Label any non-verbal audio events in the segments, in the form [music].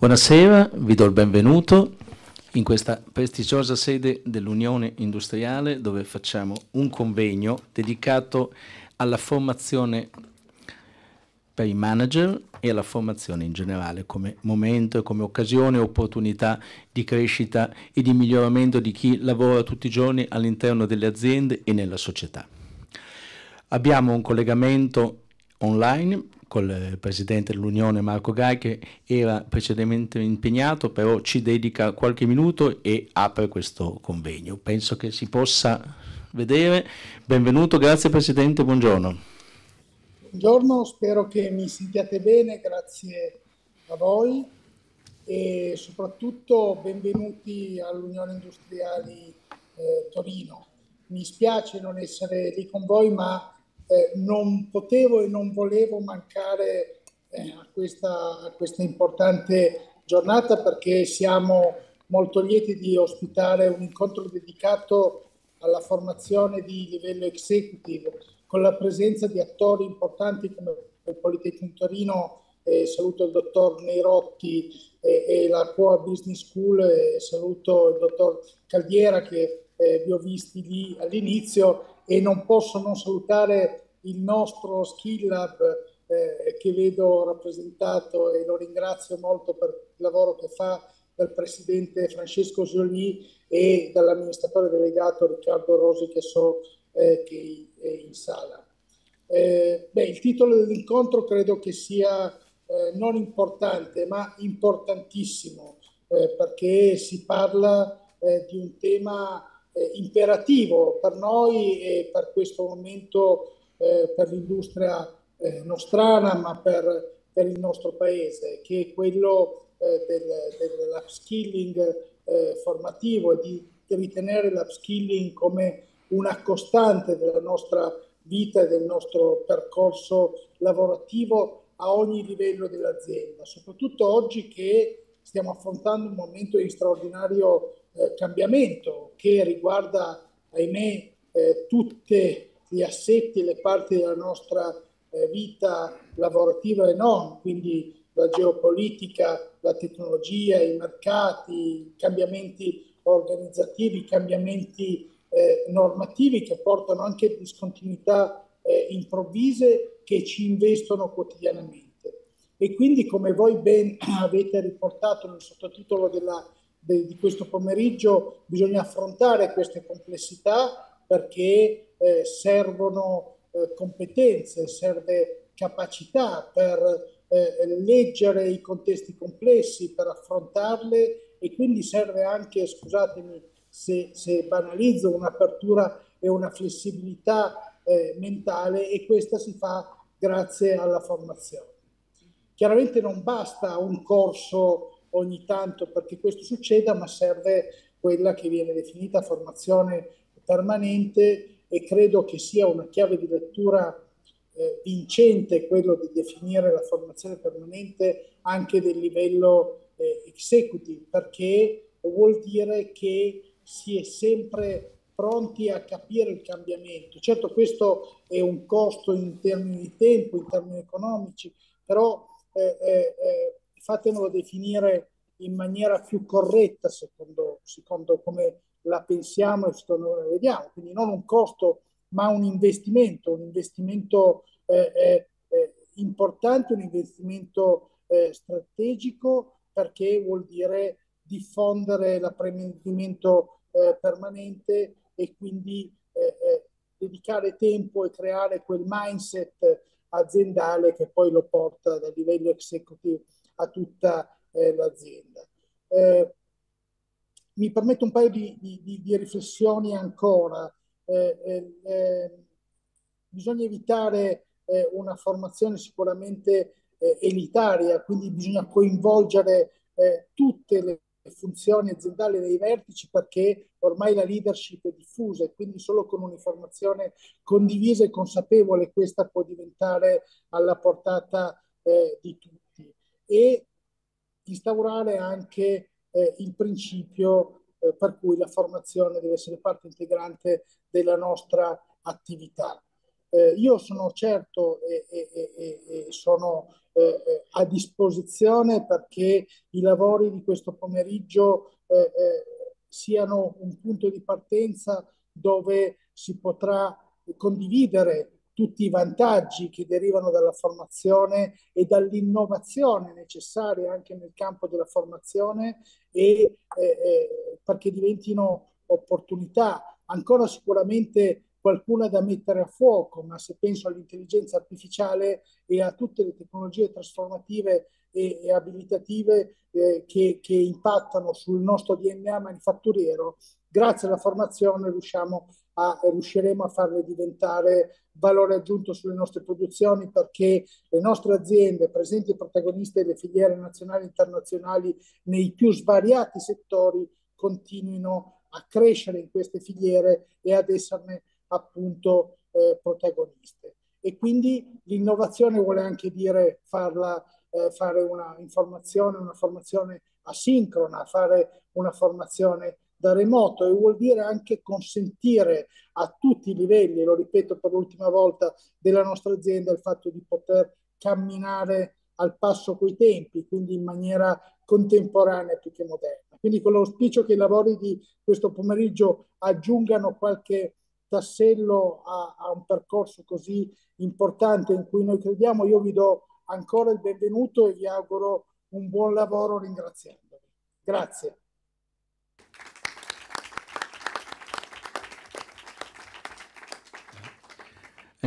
Buonasera, vi do il benvenuto in questa prestigiosa sede dell'Unione Industriale dove facciamo un convegno dedicato alla formazione per i manager e alla formazione in generale come momento come occasione, opportunità di crescita e di miglioramento di chi lavora tutti i giorni all'interno delle aziende e nella società. Abbiamo un collegamento online con il eh, presidente dell'Unione Marco Gai che era precedentemente impegnato, però ci dedica qualche minuto e apre questo convegno. Penso che si possa vedere. Benvenuto, grazie presidente, buongiorno. Buongiorno, spero che mi sentiate bene, grazie a voi e soprattutto benvenuti all'Unione Industriali eh, Torino. Mi spiace non essere lì con voi, ma eh, non potevo e non volevo mancare eh, a, questa, a, questa, importante giornata perché siamo molto lieti di ospitare un incontro dedicato alla formazione di livello executive con la presenza di attori importanti come il Politecnico Torino, eh, saluto il dottor Neirotti eh, e, la COA Business School, e eh, saluto il dottor Caldiera che eh, vi ho visti lì all'inizio e non posso non salutare il nostro Skill Lab eh, che vedo rappresentato e lo ringrazio molto per il lavoro che fa dal presidente Francesco Giolì e dall'amministratore delegato Riccardo Rosi che so eh, che è in sala. Eh, beh, il titolo dell'incontro credo che sia eh, non importante ma importantissimo eh, perché si parla eh, di un tema eh, imperativo per noi e per questo momento, eh, per l'industria eh, nostrana, ma per, per, il nostro paese, che è quello eh, del, dell'upskilling eh, formativo e di, di ritenere l'upskilling come una costante della nostra vita e del nostro percorso lavorativo a ogni livello dell'azienda, soprattutto oggi che stiamo affrontando un momento di straordinario eh, cambiamento che riguarda, ahimè, eh, tutti gli assetti e le parti della nostra eh, vita lavorativa e non, quindi la geopolitica, la tecnologia, i mercati, i cambiamenti organizzativi, i cambiamenti eh, normativi che portano anche discontinuità improvvise che ci investono quotidianamente. E quindi, come voi ben [clears throat] avete riportato nel sottotitolo della di questo pomeriggio bisogna affrontare queste complessità perché eh, servono eh, competenze, serve capacità per eh, leggere i contesti complessi, per affrontarle e quindi serve anche, scusatemi se, se banalizzo, un'apertura e una flessibilità eh, mentale e questa si fa grazie alla formazione. Chiaramente non basta un corso ogni tanto perché questo succeda, ma serve quella che viene definita formazione permanente e credo che sia una chiave di lettura eh, vincente quello di definire la formazione permanente anche del livello eh, executive, perché vuol dire che si è sempre pronti a capire il cambiamento. Certo questo è un costo in termini di tempo, in termini economici, però eh, eh, eh fatemelo definire in maniera più corretta secondo, secondo come la pensiamo e secondo come la vediamo, quindi non un costo ma un investimento, un investimento eh, eh, importante, un investimento eh, strategico perché vuol dire diffondere l'apprendimento eh, permanente e quindi eh, eh, dedicare tempo e creare quel mindset aziendale che poi lo porta dal livello executive a tutta eh, l'azienda. Eh, mi permetto un paio di, di, di riflessioni ancora. Eh, eh, ehm, bisogna evitare eh, una formazione sicuramente elitaria, quindi bisogna coinvolgere tutte le funzioni aziendali dei vertici perché ormai la leadership è diffusa e quindi solo con un'informazione condivisa e consapevole questa può diventare alla portata eh, di tutti e instaurare anche eh, il principio eh, per cui la formazione deve essere parte integrante della nostra attività. Eh, io sono certo e, e, e, e sono eh, eh, a disposizione perché i lavori di questo pomeriggio eh, eh siano un punto di partenza dove si potrà condividere tutti i vantaggi che derivano dalla formazione e dall'innovazione necessaria anche nel campo della formazione e eh, eh, perché diventino opportunità. Ancora sicuramente qualcuna da mettere a fuoco, ma se penso all'intelligenza artificiale e a tutte le tecnologie trasformative e, e abilitative eh, che, che, impattano sul nostro DNA manifatturiero, grazie alla formazione riusciamo a ma eh, riusciremo a farle diventare valore aggiunto sulle nostre produzioni perché le nostre aziende presenti e protagoniste delle filiere nazionali e internazionali nei più svariati settori continuino a crescere in queste filiere e ad esserne appunto eh, protagoniste. E quindi l'innovazione vuole anche dire farla, eh, fare una informazione, una formazione asincrona, fare una formazione da remoto e vuol dire anche consentire a tutti i livelli, lo ripeto per l'ultima volta, della nostra azienda il fatto di poter camminare al passo coi tempi, quindi in maniera contemporanea più che moderna. Quindi con l'auspicio che i lavori di questo pomeriggio aggiungano qualche tassello a, a un percorso così importante in cui noi crediamo, io vi do ancora il benvenuto e vi auguro un buon lavoro ringraziandovi. Grazie.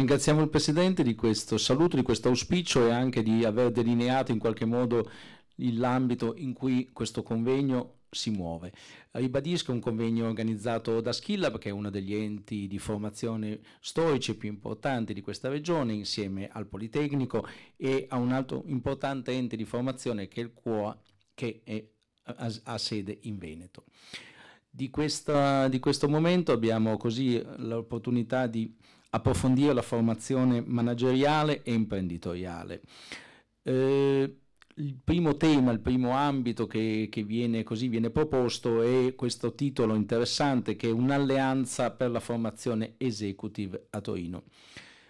Ringraziamo il Presidente di questo saluto, di questo auspicio e anche di aver delineato in qualche modo l'ambito in cui questo convegno si muove. Ribadisco un convegno organizzato da Schillab, che è uno degli enti di formazione storici più importanti di questa regione, insieme al Politecnico e a un altro importante ente di formazione che è il CUOA, che è, ha, ha sede in Veneto. Di, questa, di questo momento abbiamo così l'opportunità di approfondire la formazione manageriale e imprenditoriale. Eh, il primo tema, il primo ambito che, che viene, così viene proposto è questo titolo interessante che è un'alleanza per la formazione executive a Torino.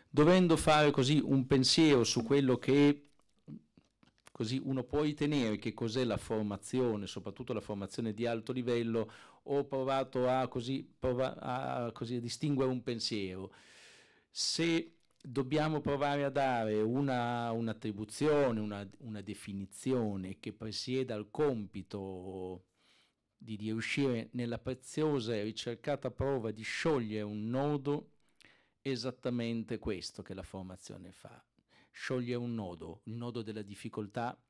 Dovendo fare così un pensiero su quello che così uno può ritenere che cos'è la formazione, soprattutto la formazione di alto livello, ho provato a, così, prova a così distinguere un pensiero. Se dobbiamo provare a dare una, un'attribuzione, una, una, definizione che presieda al compito di, riuscire nella preziosa e ricercata prova di sciogliere un nodo, esattamente questo che la formazione fa, sciogliere un nodo, il nodo della difficoltà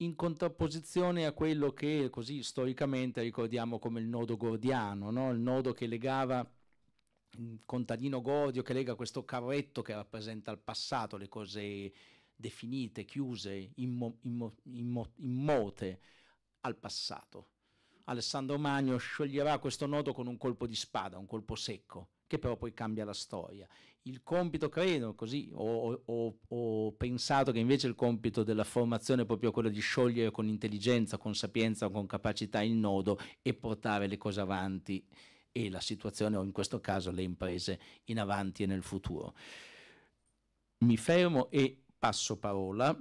in contrapposizione a quello che così storicamente ricordiamo come il nodo gordiano, no? il nodo che legava contadino Godio che lega questo carretto che rappresenta il passato, le cose definite, chiuse, immo, immo, immo, immote al passato. Alessandro Magno scioglierà questo nodo con un colpo di spada, un colpo secco, che però poi cambia la storia. Il compito, credo, così ho, ho, ho pensato che invece il compito della formazione è proprio quello di sciogliere con intelligenza, con sapienza, con capacità il nodo e portare le cose avanti e la situazione o in questo caso le imprese in avanti e nel futuro. Mi fermo e passo parola,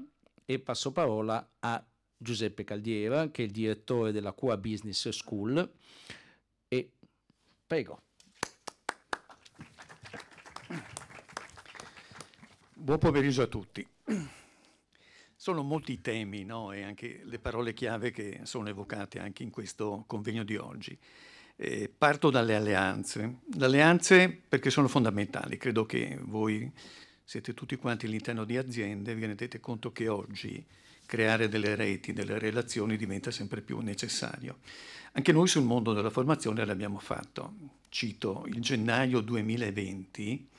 e passo parola a Giuseppe Caldiera che è il direttore della Qua Business School e prego. Buon pomeriggio a tutti. Sono molti i temi no? e anche le parole chiave che sono evocate anche in questo convegno di oggi. Eh, parto dalle alleanze. Le alleanze perché sono fondamentali, credo che voi siete tutti quanti all'interno di aziende, vi rendete conto che oggi creare delle reti, delle relazioni diventa sempre più necessario. Anche noi sul mondo della formazione l'abbiamo fatto. Cito il gennaio 2020,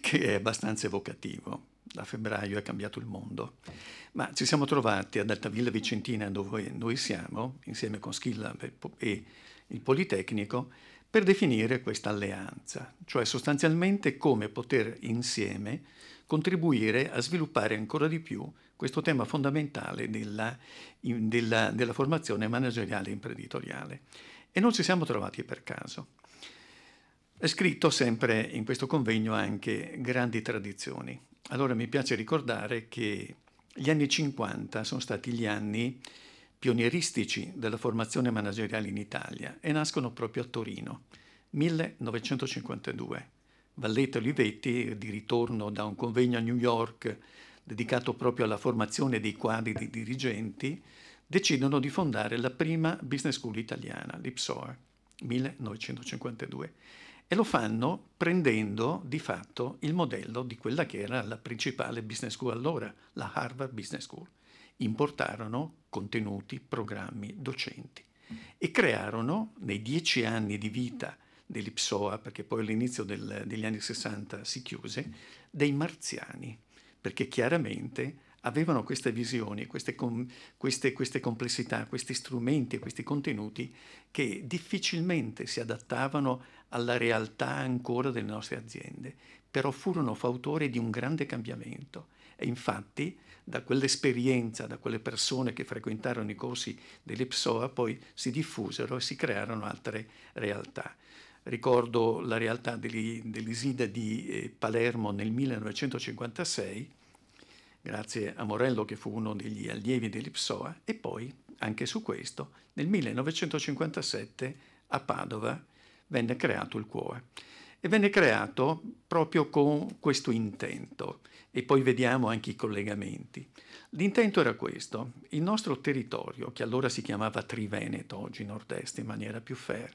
che è abbastanza evocativo. A febbraio è cambiato il mondo. Ma ci siamo trovati ad Altavilla Vicentina, dove noi siamo, insieme con Schilla e il Politecnico, per definire questa alleanza, cioè sostanzialmente come poter insieme contribuire a sviluppare ancora di più questo tema fondamentale della, in, della, della formazione manageriale e imprenditoriale. E non ci siamo trovati per caso. È scritto sempre in questo convegno anche grandi tradizioni. Allora mi piace ricordare che gli anni 50 sono stati gli anni pionieristici della formazione manageriale in Italia e nascono proprio a Torino, 1952. Valletta Olivetti, di ritorno da un convegno a New York dedicato proprio alla formazione dei quadri di dirigenti, decidono di fondare la prima business school italiana, l'IPSOR, 1952. E lo fanno prendendo di fatto il modello di quella che era la principale business school allora, la Harvard Business School importarono contenuti, programmi, docenti e crearono nei dieci anni di vita dell'Ipsoa, perché poi all'inizio degli anni 60 si chiuse, dei marziani, perché chiaramente avevano queste visioni, queste, queste, queste complessità, questi strumenti e questi contenuti che difficilmente si adattavano alla realtà ancora delle nostre aziende, però furono fautori di un grande cambiamento. E infatti da quell'esperienza, da quelle persone che frequentarono i corsi dell'Ipsoa, poi si diffusero e si crearono altre realtà. Ricordo la realtà dell'Isida di eh, Palermo nel 1956, grazie a Morello che fu uno degli allievi dell'Ipsoa, e poi, anche su questo, nel 1957 a Padova venne creato il CUOA. E venne creato proprio con questo intento, e poi vediamo anche i collegamenti. L'intento era questo, il nostro territorio, che allora si chiamava Triveneto, oggi nord-est in maniera più fair,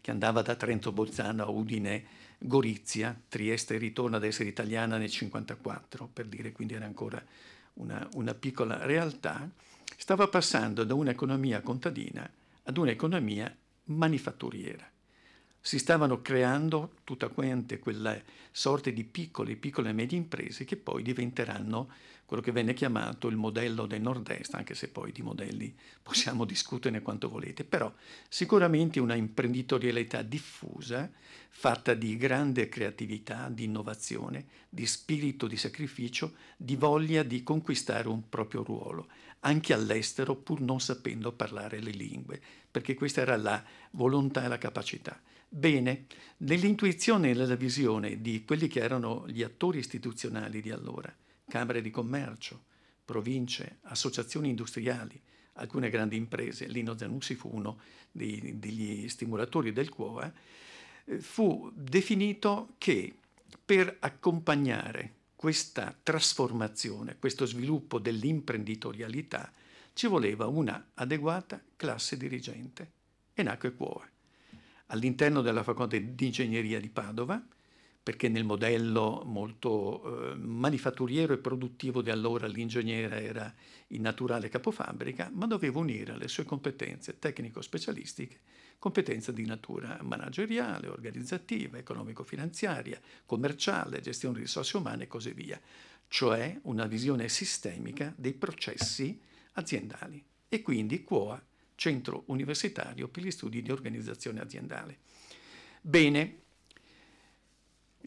che andava da Trento Bolzano a Udine, Gorizia, Trieste ritorna ad essere italiana nel 1954, per dire quindi era ancora una, una piccola realtà, stava passando da un'economia contadina ad un'economia manifatturiera si stavano creando tutta quella sorte di piccole, piccole e medie imprese che poi diventeranno quello che venne chiamato il modello del nord-est, anche se poi di modelli possiamo discutere quanto volete, però sicuramente una imprenditorialità diffusa, fatta di grande creatività, di innovazione, di spirito di sacrificio, di voglia di conquistare un proprio ruolo, anche all'estero pur non sapendo parlare le lingue, perché questa era la volontà e la capacità. Bene, nell'intuizione e nella visione di quelli che erano gli attori istituzionali di allora, Camere di Commercio, province, associazioni industriali, alcune grandi imprese, Lino Zanussi fu uno dei, degli stimolatori del CUOA, eh, fu definito che per accompagnare questa trasformazione, questo sviluppo dell'imprenditorialità, ci voleva una adeguata classe dirigente e nacque CUOA all'interno della facoltà di ingegneria di Padova, perché nel modello molto eh, manifatturiero e produttivo di allora l'ingegnere era il naturale capofabbrica, ma doveva unire alle sue competenze tecnico-specialistiche competenze di natura manageriale, organizzativa, economico-finanziaria, commerciale, gestione di risorse umane e così via, cioè una visione sistemica dei processi aziendali. E quindi Cuoa Centro Universitario per gli Studi di Organizzazione Aziendale. Bene,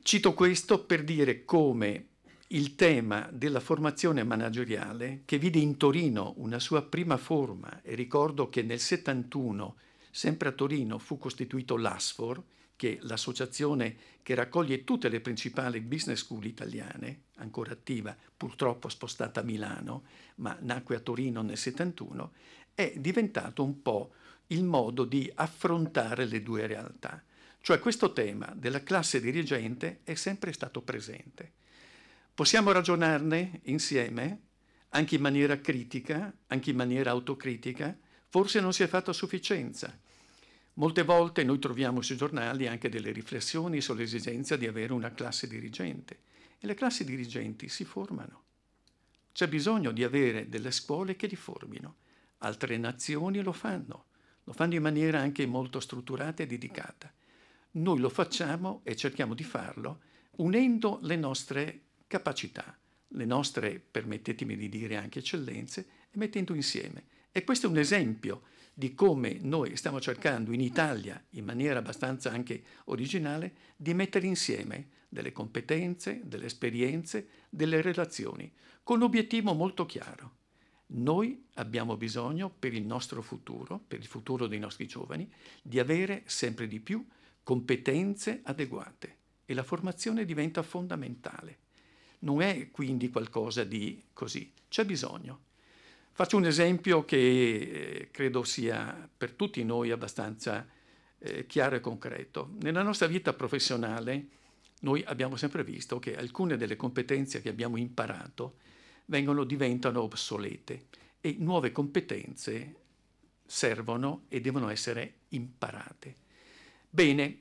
cito questo per dire come il tema della formazione manageriale, che vide in Torino una sua prima forma, e ricordo che nel 71, sempre a Torino, fu costituito l'ASFOR, che è l'associazione che raccoglie tutte le principali business school italiane, ancora attiva, purtroppo spostata a Milano, ma nacque a Torino nel 71, è diventato un po' il modo di affrontare le due realtà. Cioè questo tema della classe dirigente è sempre stato presente. Possiamo ragionarne insieme, anche in maniera critica, anche in maniera autocritica, forse non si è fatto a sufficienza. Molte volte noi troviamo sui giornali anche delle riflessioni sull'esigenza di avere una classe dirigente e le classi dirigenti si formano. C'è bisogno di avere delle scuole che li formino. Altre nazioni lo fanno, lo fanno in maniera anche molto strutturata e dedicata. Noi lo facciamo e cerchiamo di farlo unendo le nostre capacità, le nostre, permettetemi di dire, anche eccellenze, e mettendo insieme. E questo è un esempio di come noi stiamo cercando in Italia, in maniera abbastanza anche originale, di mettere insieme delle competenze, delle esperienze, delle relazioni, con un obiettivo molto chiaro, noi abbiamo bisogno per il nostro futuro, per il futuro dei nostri giovani, di avere sempre di più competenze adeguate e la formazione diventa fondamentale. Non è quindi qualcosa di così, c'è bisogno. Faccio un esempio che eh, credo sia per tutti noi abbastanza eh, chiaro e concreto. Nella nostra vita professionale noi abbiamo sempre visto che alcune delle competenze che abbiamo imparato vengono, diventano obsolete e nuove competenze servono e devono essere imparate. Bene,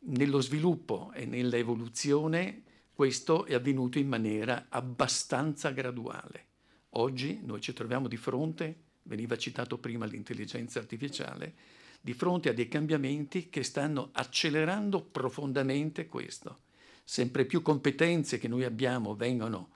nello sviluppo e nell'evoluzione questo è avvenuto in maniera abbastanza graduale. Oggi noi ci troviamo di fronte, veniva citato prima l'intelligenza artificiale, di fronte a dei cambiamenti che stanno accelerando profondamente questo. Sempre più competenze che noi abbiamo vengono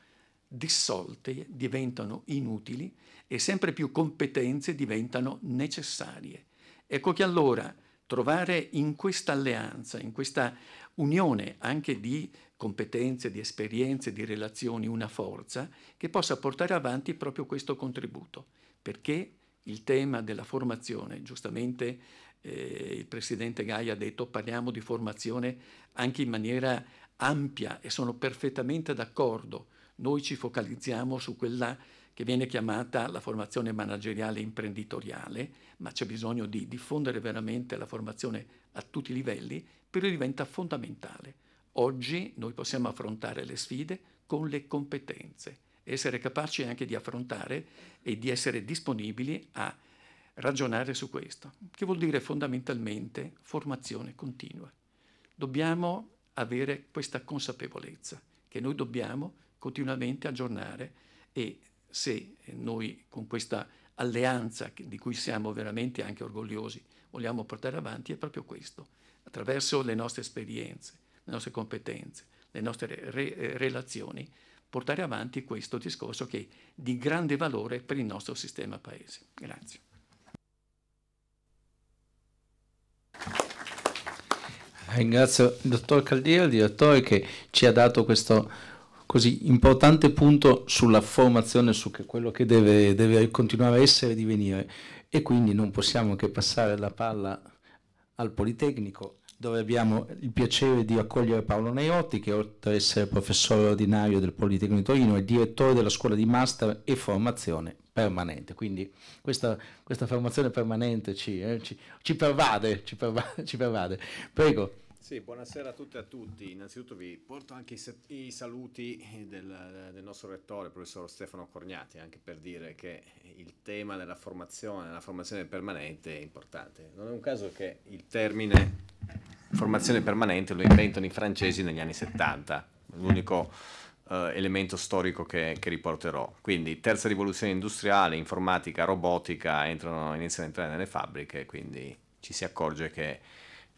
dissolte diventano inutili e sempre più competenze diventano necessarie. Ecco che allora trovare in questa alleanza, in questa unione anche di competenze, di esperienze, di relazioni, una forza che possa portare avanti proprio questo contributo, perché il tema della formazione, giustamente eh, il Presidente Gaia ha detto parliamo di formazione anche in maniera ampia e sono perfettamente d'accordo, noi ci focalizziamo su quella che viene chiamata la formazione manageriale imprenditoriale, ma c'è bisogno di diffondere veramente la formazione a tutti i livelli perché diventa fondamentale. Oggi noi possiamo affrontare le sfide con le competenze, essere capaci anche di affrontare e di essere disponibili a ragionare su questo, che vuol dire fondamentalmente formazione continua. Dobbiamo avere questa consapevolezza che noi dobbiamo continuamente aggiornare e se noi con questa alleanza di cui siamo veramente anche orgogliosi vogliamo portare avanti è proprio questo, attraverso le nostre esperienze, le nostre competenze, le nostre re eh, relazioni, portare avanti questo discorso che è di grande valore per il nostro sistema Paese. Grazie. Ringrazio il dottor Caldieri, il direttore che ci ha dato questo così importante punto sulla formazione, su che quello che deve, deve continuare a essere e divenire. E quindi non possiamo che passare la palla al Politecnico, dove abbiamo il piacere di accogliere Paolo Neiotti, che oltre ad essere professore ordinario del Politecnico di Torino è direttore della scuola di master e formazione permanente. Quindi questa, questa formazione permanente ci, eh, ci, ci, pervade, ci, pervade, [laughs] ci pervade. Prego. Sì, buonasera a tutte e a tutti. Innanzitutto vi porto anche i, i saluti del, del, nostro rettore, professor Stefano Corgnati, anche per dire che il tema della formazione, la formazione permanente è importante. Non è un caso che il termine formazione permanente lo inventano i francesi negli anni 70, l'unico eh, elemento storico che, che, riporterò. Quindi terza rivoluzione industriale, informatica, robotica, entrano, iniziano ad entrare nelle fabbriche, quindi ci si accorge che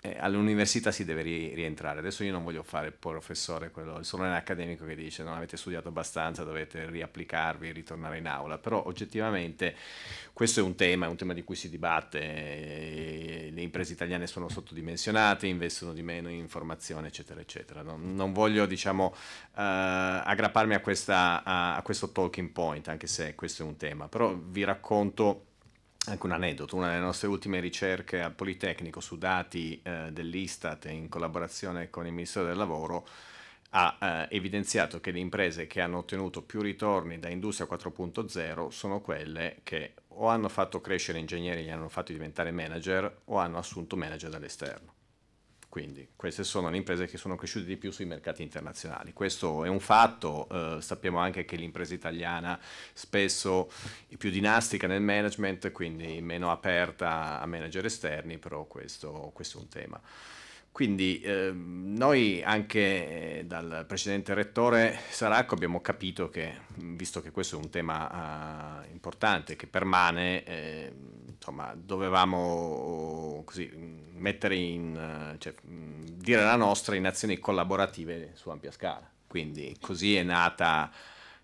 eh, all'università si deve rientrare. Adesso io non voglio fare il professore, quello, il un accademico che dice non avete studiato abbastanza, dovete riapplicarvi e ritornare in aula, però oggettivamente questo è un tema, è un tema di cui si dibatte, eh, le imprese italiane sono sottodimensionate, investono di meno in formazione, eccetera, eccetera. Non, non voglio, diciamo, eh, aggrapparmi a, questa, a, a questo talking point, anche se questo è un tema, però vi racconto anche un aneddoto, una delle nostre ultime ricerche al Politecnico su dati eh, dell'Istat in collaborazione con il Ministero del Lavoro ha eh, evidenziato che le imprese che hanno ottenuto più ritorni da Industria 4.0 sono quelle che o hanno fatto crescere ingegneri, e li hanno fatti diventare manager o hanno assunto manager dall'esterno. Quindi queste sono le imprese che sono cresciute di più sui mercati internazionali. Questo è un fatto, eh, sappiamo anche che l'impresa italiana spesso è più dinastica nel management, quindi meno aperta a manager esterni, però questo, questo è un tema. Quindi eh, noi anche dal precedente rettore Saracco abbiamo capito che, visto che questo è un tema eh, importante che permane, eh, insomma, dovevamo oh, così, mm, mettere in, eh, cioè, mm, dire la nostra in azioni collaborative su ampia scala. Quindi così è nata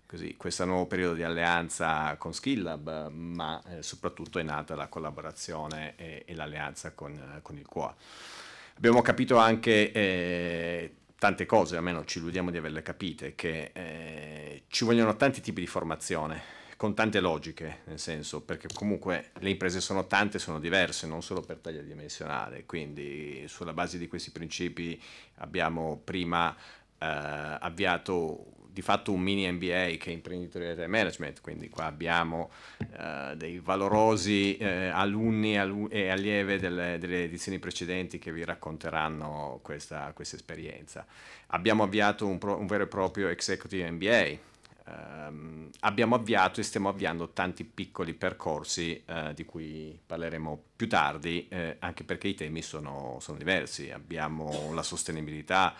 così, questo nuovo periodo di alleanza con Skillab, ma eh, soprattutto è nata la collaborazione e, e l'alleanza con, eh, con il CUA. Abbiamo capito anche eh, tante cose, almeno ci illudiamo di averle capite, che eh, ci vogliono tanti tipi di formazione con tante logiche, nel senso, perché comunque le imprese sono tante, sono diverse, non solo per taglia dimensionale, quindi sulla base di questi principi abbiamo prima eh, avviato di fatto un mini MBA che è e management, quindi qua abbiamo eh, dei valorosi eh, alunni alu- e allieve delle, delle, edizioni precedenti che vi racconteranno questa, questa esperienza. Abbiamo avviato un, pro- un, vero e proprio executive MBA. Um, ehm, abbiamo avviato e stiamo avviando tanti piccoli percorsi eh, di cui parleremo più tardi, eh, anche perché i temi sono, sono diversi. Abbiamo la sostenibilità,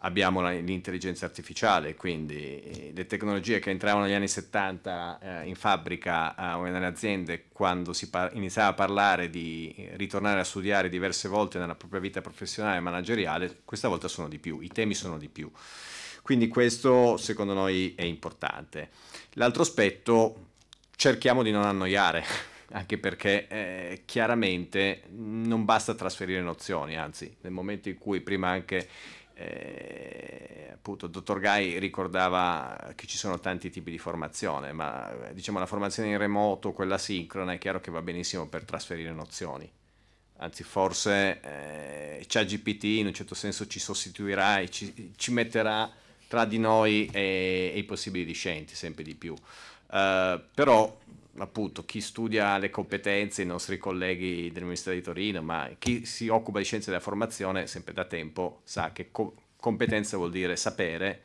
abbiamo l'intelligenza artificiale, quindi eh, le tecnologie che entravano negli anni 70 eh, in fabbrica eh, o nelle aziende, quando si iniziava a parlare di ritornare a studiare diverse volte nella propria vita professionale e manageriale, questa volta sono di più, i temi sono di più. Quindi questo secondo noi è importante. L'altro aspetto, cerchiamo di non annoiare, [laughs] anche perché eh, chiaramente non basta trasferire nozioni, anzi nel momento in cui prima anche eh, appunto, dottor Gai ricordava che ci sono tanti tipi di formazione, ma eh, diciamo la formazione in remoto, quella sincrona, è chiaro che va benissimo per trasferire nozioni. Anzi, forse eh, ChatGPT in un certo senso ci sostituirà e ci, ci metterà tra di noi e, e, i possibili discenti sempre di più. Uh, però appunto chi studia le competenze, i nostri colleghi dell'Università di Torino, ma chi si occupa di scienze della formazione sempre da tempo sa che co- competenza vuol dire sapere,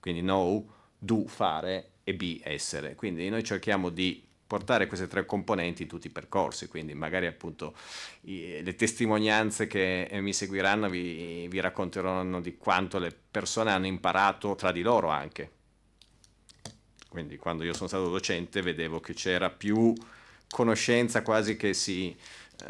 quindi know, do, fare e be, essere. Quindi noi cerchiamo di portare queste tre componenti in tutti i percorsi, quindi magari appunto i, le testimonianze che mi seguiranno vi, vi racconteranno di quanto le persone hanno imparato tra di loro anche, quindi quando io sono stato docente vedevo che c'era più conoscenza quasi che si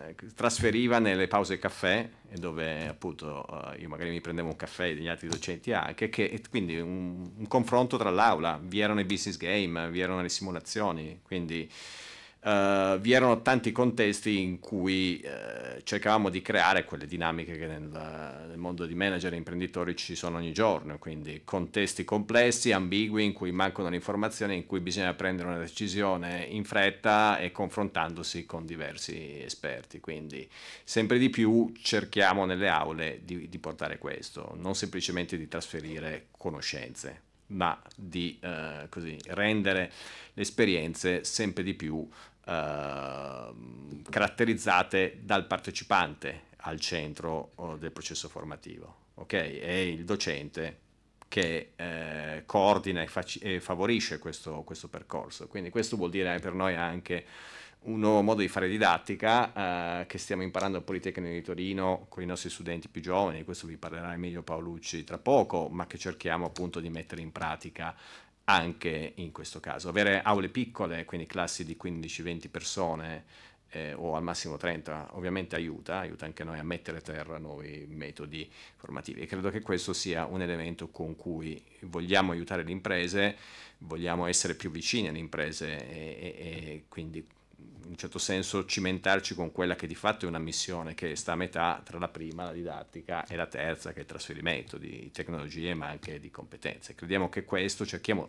eh, trasferiva nelle pause caffè, dove appunto eh, io magari mi prendevo un caffè e gli altri docenti anche, che, quindi un, un confronto tra l'aula, vi erano i business game, vi erano le simulazioni, quindi Uh, vi erano tanti contesti in cui uh, cercavamo di creare quelle dinamiche che nel, nel, mondo di manager e imprenditori ci sono ogni giorno, quindi contesti complessi, ambigui, in cui mancano le informazioni, in cui bisogna prendere una decisione in fretta e confrontandosi con diversi esperti. Quindi sempre di più cerchiamo nelle aule di, di portare questo, non semplicemente di trasferire conoscenze, ma di uh, così, rendere le esperienze sempre di più Ehm, caratterizzate dal partecipante al centro del processo formativo. Ok? È il docente che eh, coordina e, e favorisce questo, questo, percorso. Quindi questo vuol dire per noi anche un nuovo modo di fare didattica eh, che stiamo imparando al Politecnico di Torino con i nostri studenti più giovani, questo vi parlerà meglio Paolucci tra poco, ma che cerchiamo appunto di mettere in pratica anche in questo caso. Avere aule piccole, quindi classi di 15-20 persone eh, o al massimo 30, ovviamente aiuta, aiuta anche noi a mettere a terra nuovi metodi formativi e credo che questo sia un elemento con cui vogliamo aiutare le imprese, vogliamo essere più vicini alle imprese e, e, e quindi in un certo senso cimentarci con quella che di fatto è una missione che sta a metà tra la prima, la didattica, e la terza, che è il trasferimento di tecnologie ma anche di competenze. Crediamo che questo, cerchiamo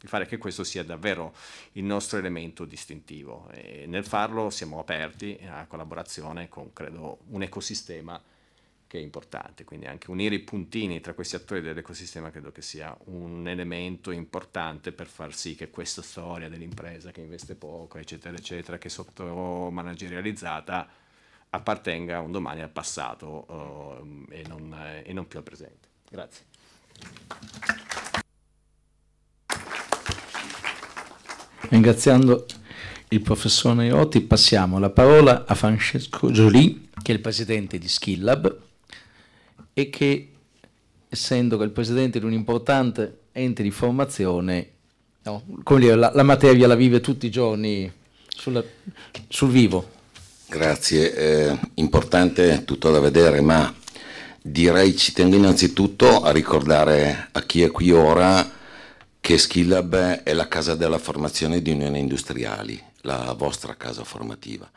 di fare che questo sia davvero il nostro elemento distintivo e nel farlo siamo aperti a collaborazione con, credo, un ecosistema che è importante. Quindi anche unire i puntini tra questi attori dell'ecosistema credo che sia un elemento importante per far sì che questa storia dell'impresa che investe poco, eccetera, eccetera, che è sottomanagerializzata, appartenga un domani al passato uh, e, non, eh, e non più al presente. Grazie. Ringraziando il professor Neotti passiamo la parola a Francesco Jolie, che è il presidente di Skillab, e che essendo che il presidente di un importante ente di formazione, no, dire, la, la, materia la vive tutti i giorni sulla, sul vivo. Grazie, eh, importante tutto da vedere, ma direi ci tengo innanzitutto a ricordare a chi è qui ora che Skillab è la casa della formazione di Unione Industriali, la vostra casa formativa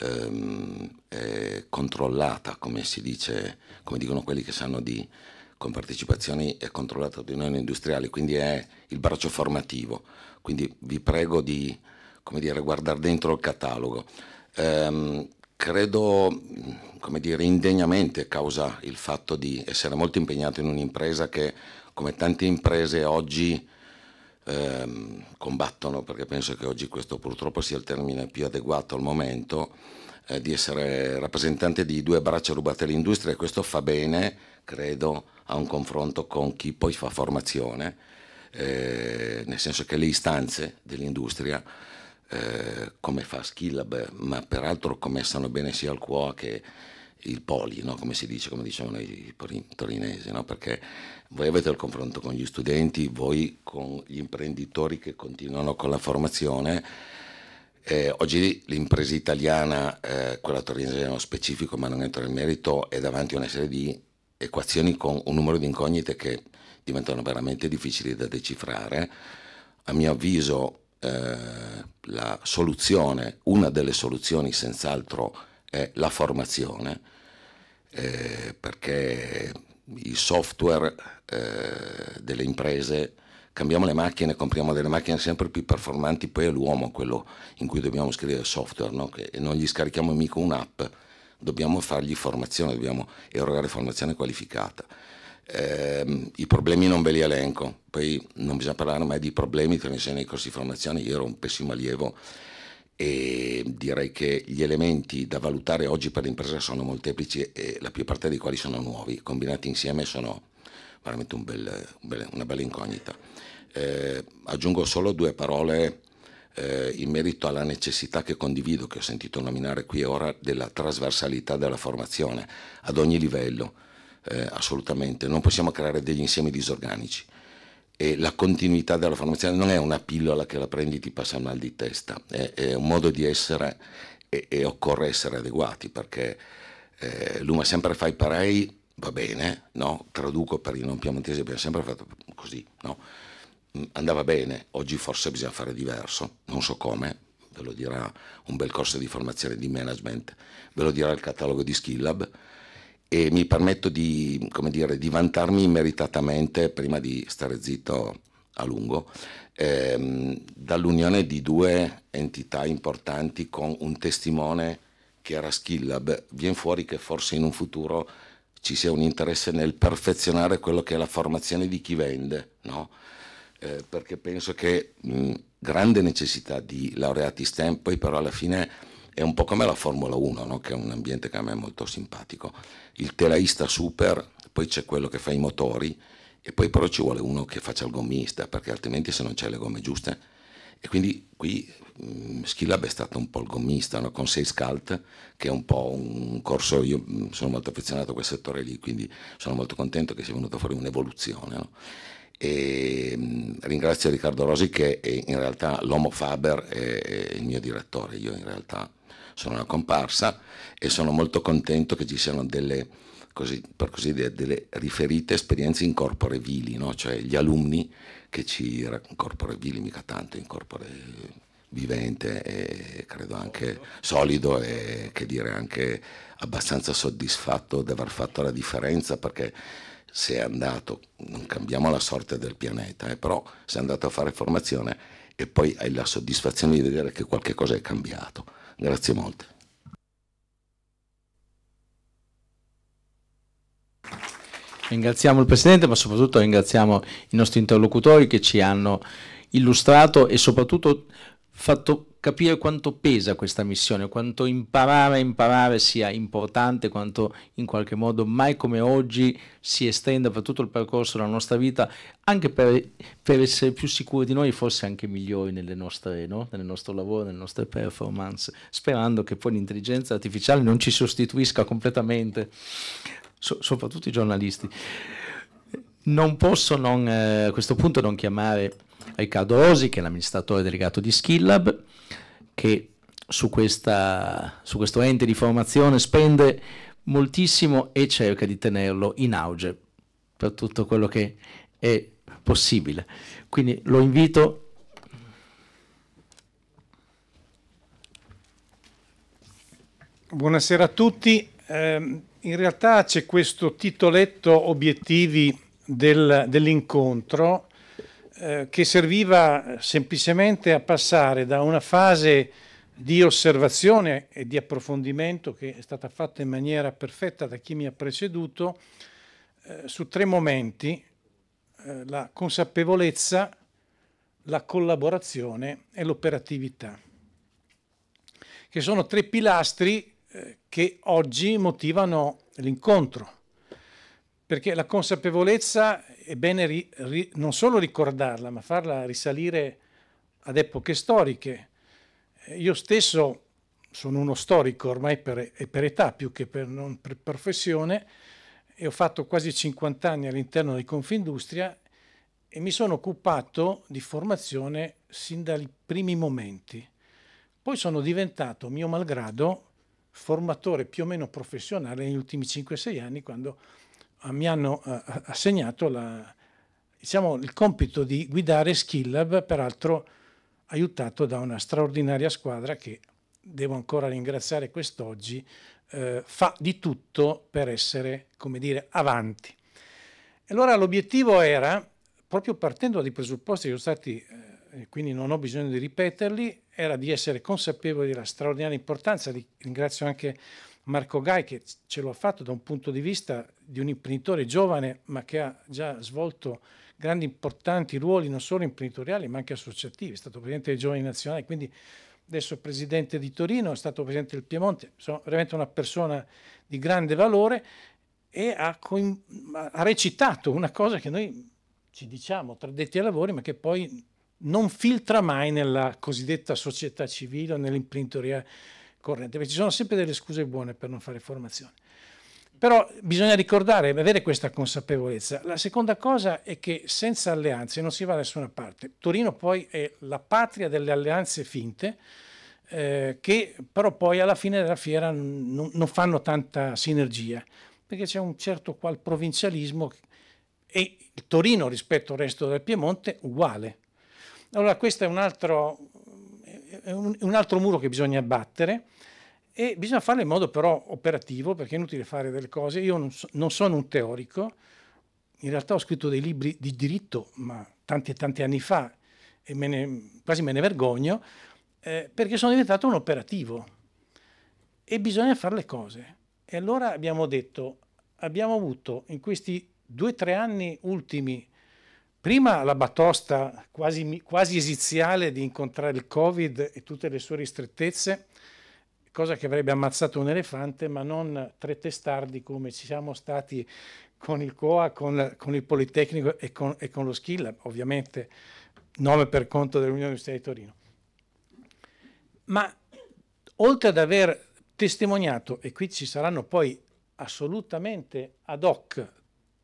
ehm, eh, controllata, come si dice, come dicono quelli che sanno di compartecipazioni, è controllata da unioni industriali, quindi è il braccio formativo. Quindi vi prego di dire, guardare dentro il catalogo. Ehm, credo, come dire, indegnamente causa il fatto di essere molto impegnato in un'impresa che, come tante imprese oggi, eh, combattono, perché penso che oggi questo purtroppo sia il termine più adeguato al momento, eh, di essere rappresentante di due braccia rubate all'industria e questo fa bene, credo, a un confronto con chi poi fa formazione, eh, nel senso che le istanze dell'industria eh, come fa Skillab, ma peraltro come sanno bene sia il CUO che il poli, no? come si dice, come dicevano i torinesi, no? perché voi avete il confronto con gli studenti, voi con gli imprenditori che continuano con la formazione. Eh, oggi l'impresa italiana, eh, quella torinese nello specifico, ma non entro nel merito, è davanti a una serie di equazioni con un numero di incognite che diventano veramente difficili da decifrare. A mio avviso eh, la soluzione, una delle soluzioni senz'altro è la formazione, eh, perché i software eh, delle imprese cambiamo le macchine, compriamo delle macchine sempre più performanti, poi è l'uomo quello in cui dobbiamo scrivere software, no? che non gli scarichiamo mica un'app, dobbiamo fargli formazione, dobbiamo erogare formazione qualificata. Eh, I problemi non ve li elenco, poi non bisogna parlare mai di problemi, te ne nei corsi di formazione, io ero un pessimo allievo e direi che gli elementi da valutare oggi per l'impresa sono molteplici e la più parte dei quali sono nuovi, combinati insieme sono veramente un bel, una bella incognita. Eh, aggiungo solo due parole eh, in merito alla necessità che condivido, che ho sentito nominare qui e ora, della trasversalità della formazione ad ogni livello, eh, assolutamente. Non possiamo creare degli insiemi disorganici e la continuità della formazione non è una pillola che la prendi e ti passa mal di testa, è, è un modo di essere e, e occorre essere adeguati perché eh, l'uma sempre fai parei, va bene, no? traduco per i non piemontesi, abbiamo sempre fatto così, no? Mm, andava bene, oggi forse bisogna fare diverso, non so come, ve lo dirà un bel corso di formazione di management, ve lo dirà il catalogo di Skillab e mi permetto di, dire, di vantarmi meritatamente, prima di stare zitto a lungo, ehm, dall'unione di due entità importanti con un testimone che era Skillab. Viene fuori che forse in un futuro ci sia un interesse nel perfezionare quello che è la formazione di chi vende, no? eh, perché penso che mh, grande necessità di laureati STEM, poi però alla fine è un po' come la Formula 1, no? che è un ambiente che a me è molto simpatico. Il telaista super, poi c'è quello che fa i motori e poi però ci vuole uno che faccia il gommista, perché altrimenti se non c'è le gomme giuste. E quindi qui mm, Skillab è stato un po' il gommista, no? con 6 Cult, che è un po' un corso, io mm, sono molto affezionato a quel settore lì, quindi sono molto contento che sia venuta fuori un'evoluzione. No? E mm, ringrazio Riccardo Rosi che in realtà l'Homo Faber è il mio direttore, io in realtà sono una comparsa e sono molto contento che ci siano delle, così, per così dire, delle riferite esperienze in corpore vili, no? cioè gli alunni che ci... in corpore vili mica tanto, in corpore vivente e credo anche solido e che dire anche abbastanza soddisfatto di aver fatto la differenza perché se è andato, non cambiamo la sorte del pianeta, eh, però se è andato a fare formazione e poi hai la soddisfazione di vedere che qualche cosa è cambiato. Grazie molte. Ringraziamo il Presidente, ma soprattutto ringraziamo i nostri interlocutori che ci hanno illustrato e soprattutto fatto capire quanto pesa questa missione, quanto imparare a imparare sia importante, quanto in qualche modo mai come oggi si estenda per tutto il percorso della nostra vita, anche per, per essere più sicuri di noi forse anche migliori nostre, no? nel nostro lavoro, nelle nostre performance, sperando che poi l'intelligenza artificiale non ci sostituisca completamente, so, soprattutto i giornalisti. Non posso non, eh, a questo punto non chiamare Riccardo Rosi, che è l'amministratore delegato di Skillab, che su, questa, su questo ente di formazione spende moltissimo e cerca di tenerlo in auge per tutto quello che è possibile. Quindi lo invito Buonasera a tutti. Eh, in realtà c'è questo titoletto obiettivi del, dell'incontro eh, che serviva semplicemente a passare da una fase di osservazione e di approfondimento che è stata fatta in maniera perfetta da chi mi ha preceduto eh, su tre momenti, eh, la consapevolezza, la collaborazione e l'operatività, che sono tre pilastri eh, che oggi motivano l'incontro, perché la consapevolezza è bene ri, ri, non solo ricordarla, ma farla risalire ad epoche storiche. Eh, io stesso sono uno storico ormai per, per età più che per, per, professione e ho fatto quasi 50 anni all'interno di Confindustria e mi sono occupato di formazione sin dai primi momenti. Poi sono diventato, mio malgrado, formatore più o meno professionale negli ultimi 5-6 anni quando eh, mi hanno eh, eh, assegnato la, diciamo, il compito di guidare Skillab, peraltro aiutato da una straordinaria squadra che devo ancora ringraziare quest'oggi, eh, fa di tutto per essere, come dire, avanti. Allora l'obiettivo era, proprio partendo dai presupposti che sono stati, eh, quindi non ho bisogno di ripeterli, era di essere consapevoli della straordinaria importanza, di, ringrazio anche Marco Gai che ce l'ha fatto da un punto di vista di un imprenditore giovane ma che ha già svolto grandi importanti ruoli non solo imprenditoriali ma anche associativi, è stato presidente dei giovani nazionali, quindi adesso presidente di Torino, è stato presidente del Piemonte, sono veramente una persona di grande valore e ha, ha recitato una cosa che noi ci diciamo tra detti ai lavori ma che poi non filtra mai nella cosiddetta società civile o nell'imprenditoria corrente, perché ci sono sempre delle scuse buone per non fare formazione. Però bisogna ricordare, avere questa consapevolezza. La seconda cosa è che senza alleanze non si va da nessuna parte. Torino poi è la patria delle alleanze finte, eh, che però poi alla fine della fiera non, non fanno tanta sinergia, perché c'è un certo qual provincialismo e Torino rispetto al resto del Piemonte uguale. Allora questo è un altro, è un, altro muro che bisogna abbattere e bisogna farlo in modo però operativo perché è inutile fare delle cose. Io non, so, non sono un teorico, in realtà ho scritto dei libri di diritto, ma tanti e tanti anni fa, e me ne, quasi me ne vergogno, eh, perché sono diventato un operativo e bisogna fare le cose. E allora abbiamo detto, abbiamo avuto in questi due o tre anni ultimi Prima la batosta quasi, quasi esiziale di incontrare il Covid e tutte le sue ristrettezze, cosa che avrebbe ammazzato un elefante, ma non tre testardi come ci siamo stati con il COA, con, con il Politecnico e con, e con lo Skill, ovviamente nome per conto dell'Unione Università di Torino. Ma oltre ad aver testimoniato, e qui ci saranno poi assolutamente ad hoc,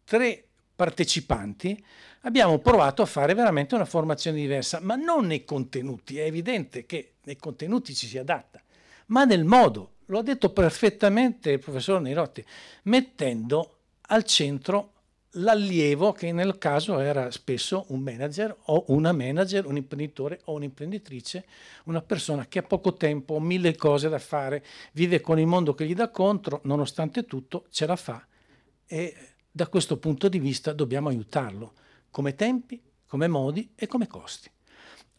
tre partecipanti, abbiamo provato a fare veramente una formazione diversa, ma non nei contenuti, è evidente che nei contenuti ci si adatta, ma nel modo, lo ha detto perfettamente il professor Neirotti, mettendo al centro l'allievo che nel caso era spesso un manager o una manager, un imprenditore o un'imprenditrice, una persona che ha poco tempo, mille cose da fare, vive con il mondo che gli dà contro, nonostante tutto ce la fa e da questo punto di vista dobbiamo aiutarlo, come tempi, come modi e come costi.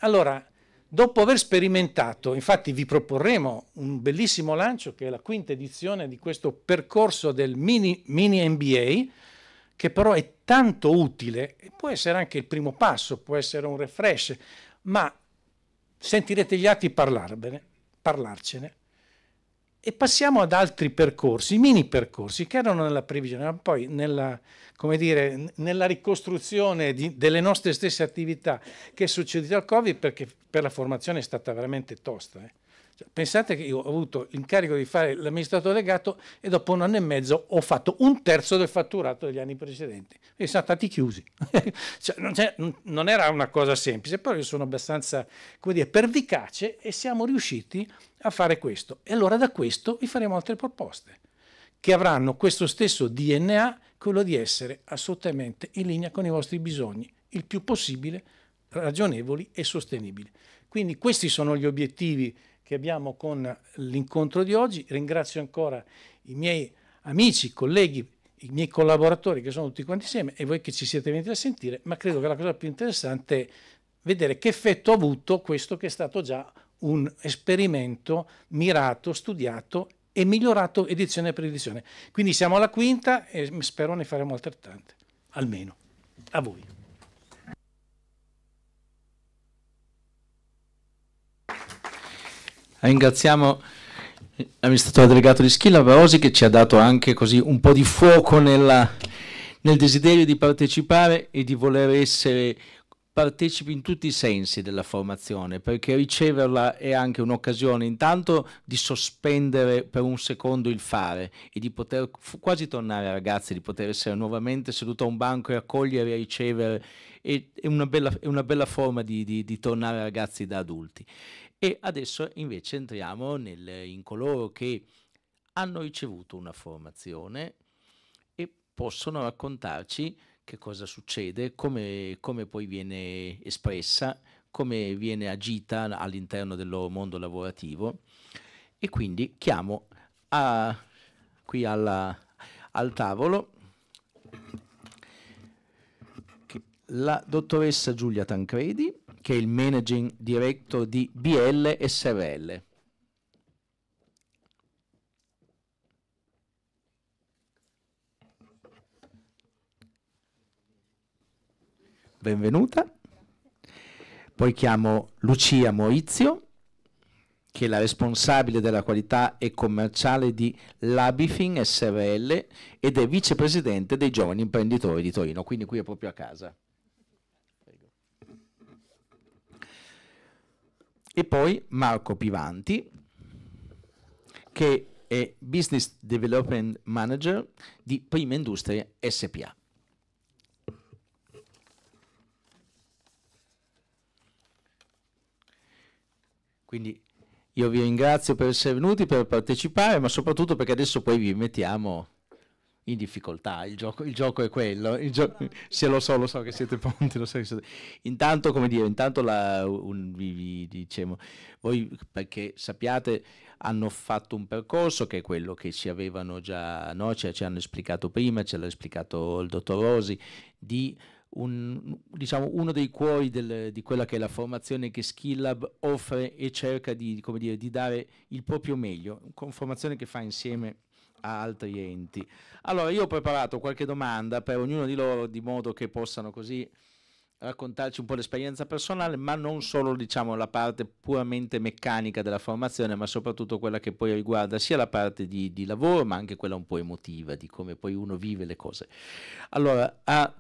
Allora, dopo aver sperimentato, infatti vi proporremo un bellissimo lancio che è la quinta edizione di questo percorso del mini, mini MBA, che però è tanto utile, può essere anche il primo passo, può essere un refresh, ma sentirete gli atti parlarvene, parlarcene. E passiamo ad altri percorsi, mini percorsi, che erano nella previsione, ma poi nella, dire, nella ricostruzione di, delle nostre stesse attività che è succedita al Covid, perché per la formazione è stata veramente tosta. Eh. Cioè, pensate che io ho avuto l'incarico di fare l'amministratore legato e dopo un anno e mezzo ho fatto un terzo del fatturato degli anni precedenti e sono stati chiusi. [laughs] cioè, non, non, era una cosa semplice, però io sono abbastanza dire, pervicace e siamo riusciti a fare questo. E allora da questo vi faremo altre proposte che avranno questo stesso DNA, quello di essere assolutamente in linea con i vostri bisogni, il più possibile ragionevoli e sostenibili. Quindi questi sono gli obiettivi che abbiamo con l'incontro di oggi. Ringrazio ancora i miei amici, colleghi, i miei collaboratori che sono tutti quanti insieme e voi che ci siete venuti a sentire, ma credo che la cosa più interessante è vedere che effetto ha avuto questo che è stato già un esperimento mirato, studiato e migliorato edizione per edizione. Quindi siamo alla quinta e spero ne faremo altrettante, almeno a voi. Ringraziamo eh, l'amministratore delegato di Schilla Barosi che ci ha dato anche così un po' di fuoco nella, nel desiderio di partecipare e di voler essere partecipi in tutti i sensi della formazione, perché riceverla è anche un'occasione intanto di sospendere per un secondo il fare e di poter quasi tornare ragazzi, di poter essere nuovamente seduto a un banco e accogliere e ricevere, è, è, una, bella, è una bella forma di, di, di tornare ragazzi da adulti. E adesso invece entriamo nel, in coloro che hanno ricevuto una formazione e possono raccontarci che cosa succede, come, come poi viene espressa, come viene agita all'interno del loro mondo lavorativo. E quindi chiamo a, qui alla, al tavolo la dottoressa Giulia Tancredi che è il managing director di BL SRL. Benvenuta. Poi chiamo Lucia Moizio, che è la responsabile della qualità e commerciale di Labifin SRL ed è vicepresidente dei giovani imprenditori di Torino, quindi qui è proprio a casa. e poi Marco Pivanti, che è Business Development Manager di Prima Industria SPA. Quindi io vi ringrazio per essere venuti, per partecipare, ma soprattutto perché adesso poi vi mettiamo in difficoltà, il gioco, il gioco è quello, gio esatto. se lo so, lo so che siete pronti, lo so che siete... Intanto, come dire, intanto la, un, vi, vi diciamo, voi perché sappiate hanno fatto un percorso che è quello che ci avevano già, no? ci, cioè ci hanno esplicato prima, ce l'ha esplicato il dottor Rosi, di... Un, diciamo, uno dei cuori del, di quella che è la formazione che Skillab offre e cerca di, come dire, di dare il proprio meglio, con formazione che fa insieme a altri enti. Allora, io ho preparato qualche domanda per ognuno di loro, di modo che possano così raccontarci un po' l'esperienza personale, ma non solo diciamo, la parte puramente meccanica della formazione, ma soprattutto quella che poi riguarda sia la parte di, di lavoro, ma anche quella un po' emotiva, di come poi uno vive le cose. Allora, a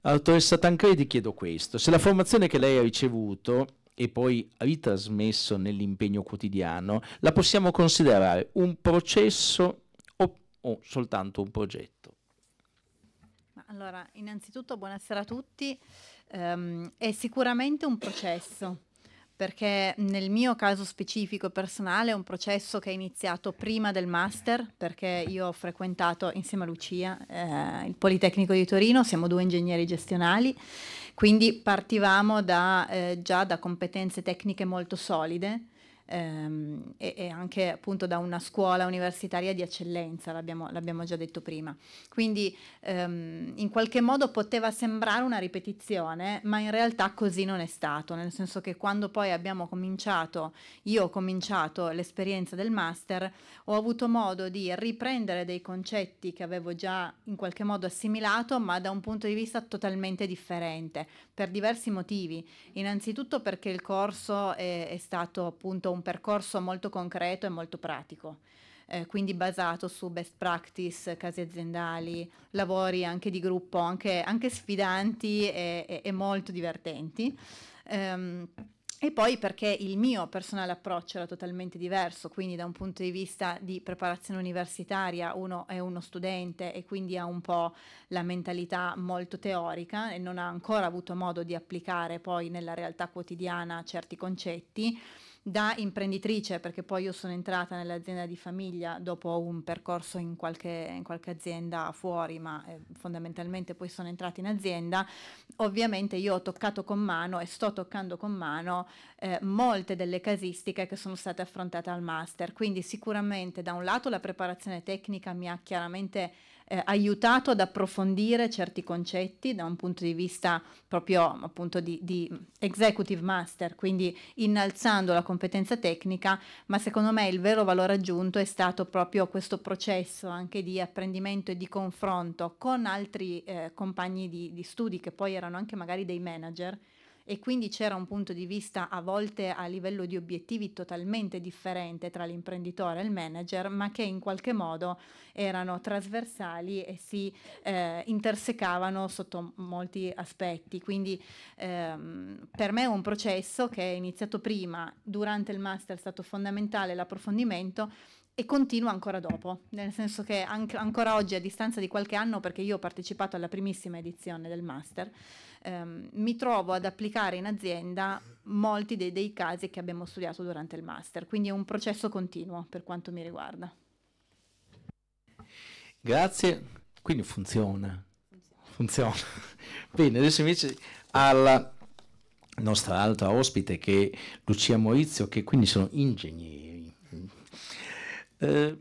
dottoressa Tancredi chiedo questo, se la formazione che lei ha ricevuto e poi ritrasmesso nell'impegno quotidiano, la possiamo considerare un processo o soltanto un progetto? Allora, innanzitutto buonasera a tutti. Um, è sicuramente un processo, perché nel mio caso specifico personale è un processo che è iniziato prima del master, perché io ho frequentato insieme a Lucia eh, il Politecnico di Torino, siamo due ingegneri gestionali, quindi partivamo da, eh, già da competenze tecniche molto solide ehm, e, e, anche appunto da una scuola universitaria di eccellenza, l'abbiamo, l'abbiamo già detto prima. Quindi ehm, in qualche modo poteva sembrare una ripetizione, ma in realtà così non è stato, nel senso che quando poi abbiamo cominciato, io ho cominciato l'esperienza del master, ho avuto modo di riprendere dei concetti che avevo già in qualche modo assimilato, ma da un punto di vista totalmente differente, per diversi motivi. Innanzitutto perché il corso è, è stato appunto un percorso molto concreto e molto pratico. Eh, quindi basato su best practice, casi aziendali, lavori anche di gruppo, anche, anche sfidanti e, e, e, molto divertenti. Um, e poi perché il mio personale approccio era totalmente diverso, quindi da un punto di vista di preparazione universitaria uno è uno studente e quindi ha un po' la mentalità molto teorica e non ha ancora avuto modo di applicare poi nella realtà quotidiana certi concetti da imprenditrice, perché poi io sono entrata nell'azienda di famiglia dopo un percorso in qualche, in qualche azienda fuori, ma eh, fondamentalmente poi sono entrata in azienda, ovviamente io ho toccato con mano e sto toccando con mano eh, molte delle casistiche che sono state affrontate al master, quindi sicuramente da un lato la preparazione tecnica mi ha chiaramente eh, aiutato ad approfondire certi concetti da un punto di vista proprio appunto di, di executive master, quindi innalzando la competenza tecnica, ma secondo me il vero valore aggiunto è stato proprio questo processo anche di apprendimento e di confronto con altri eh, compagni di, di studi che poi erano anche magari dei manager e quindi c'era un punto di vista a volte a livello di obiettivi totalmente differente tra l'imprenditore e il manager, ma che in qualche modo erano trasversali e si eh, intersecavano sotto molti aspetti. Quindi ehm, per me è un processo che è iniziato prima, durante il master è stato fondamentale l'approfondimento e continua ancora dopo, nel senso che anche, ancora oggi, a distanza di qualche anno, perché io ho partecipato alla primissima edizione del master, ehm, mi trovo ad applicare in azienda molti dei, dei, casi che abbiamo studiato durante il master, quindi è un processo continuo per quanto mi riguarda. Grazie, quindi funziona. Funziona. funziona. [laughs] Bene, adesso invece alla nostra altra ospite che è Lucia Moizio, che quindi sono ingegneri eh,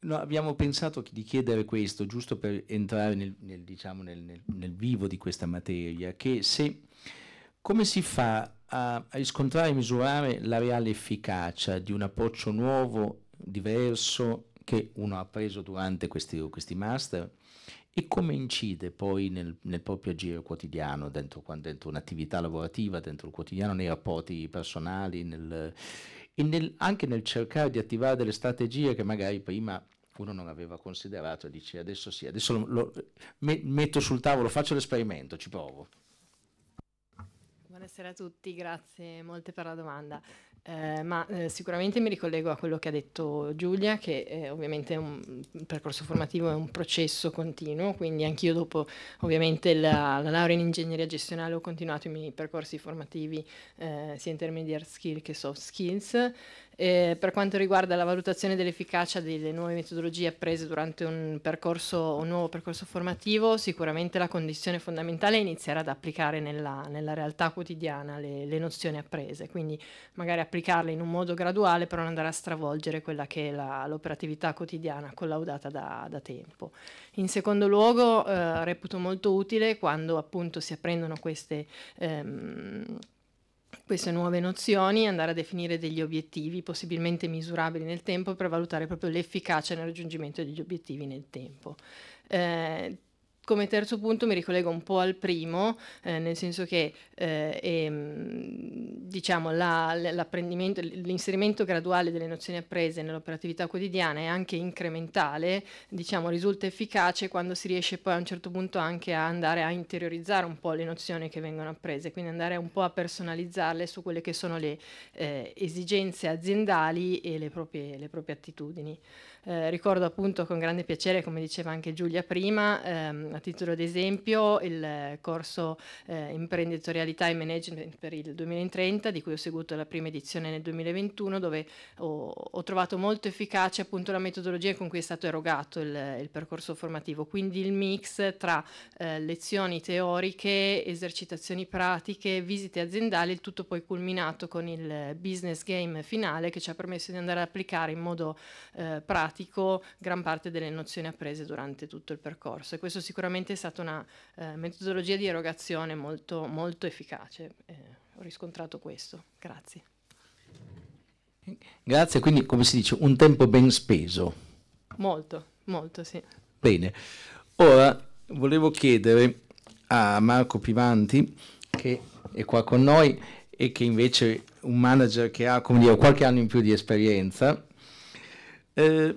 no, abbiamo pensato di chiedere questo, giusto per entrare nel, nel, diciamo, nel, nel vivo di questa materia, che se, come si fa a, a riscontrare e misurare la reale efficacia di un approccio nuovo, diverso, che uno ha preso durante questi, questi master e come incide poi nel, nel proprio agire quotidiano, dentro, dentro un'attività lavorativa, dentro il quotidiano, nei rapporti personali, nel, e nel, anche nel cercare di attivare delle strategie che magari prima uno non aveva considerato e dice adesso sì, adesso lo, lo me, metto sul tavolo, faccio l'esperimento, ci provo. Buonasera a tutti, grazie molte per la domanda. Eh, ma eh, sicuramente mi ricollego a quello che ha detto Giulia, che eh, ovviamente un, un percorso formativo è un processo continuo, quindi anch'io dopo ovviamente la, la, laurea in ingegneria gestionale ho continuato i miei percorsi formativi eh, sia in termini di hard skill che soft skills. Eh, per quanto riguarda la valutazione dell'efficacia delle nuove metodologie apprese durante un, percorso, un nuovo percorso formativo, sicuramente la condizione fondamentale è iniziare ad applicare nella, nella realtà quotidiana le, le, nozioni apprese, quindi magari applicarle in un modo graduale per non andare a stravolgere quella che è l'operatività quotidiana collaudata da, da, tempo. In secondo luogo eh, reputo molto utile quando appunto si apprendono queste... Ehm, queste nuove nozioni andare a definire degli obiettivi possibilmente misurabili nel tempo per valutare proprio l'efficacia nel raggiungimento degli obiettivi nel tempo. Eh, come terzo punto mi ricollego un po' al primo, eh, nel senso che eh, è, ehm, diciamo, la, l'inserimento graduale delle nozioni apprese nell'operatività quotidiana e anche incrementale diciamo, risulta efficace quando si riesce poi a un certo punto anche a andare a interiorizzare un po' le nozioni che vengono apprese, quindi andare un po' a personalizzarle su quelle che sono le eh, esigenze aziendali e le proprie, le proprie attitudini. Eh, ricordo appunto con grande piacere, come diceva anche Giulia prima, ehm, a titolo di esempio, il corso eh, Imprenditorialità e Management per il 2030, di cui ho seguito la prima edizione nel 2021, dove ho, ho trovato molto efficace appunto la metodologia con cui è stato erogato il, il percorso formativo, quindi il mix tra eh, lezioni teoriche, esercitazioni pratiche, visite aziendali, il tutto poi culminato con il business game finale che ci ha permesso di andare ad applicare in modo eh, pratico gran parte delle nozioni apprese durante tutto il percorso e questo sicuramente sicuramente è stata una eh, metodologia di erogazione molto, molto efficace. Eh, ho riscontrato questo. Grazie. Grazie, quindi come si dice, un tempo ben speso. Molto, molto sì. Bene, ora volevo chiedere a Marco Pivanti, che è qua con noi e che invece è un manager che ha come dire, qualche anno in più di esperienza, eh,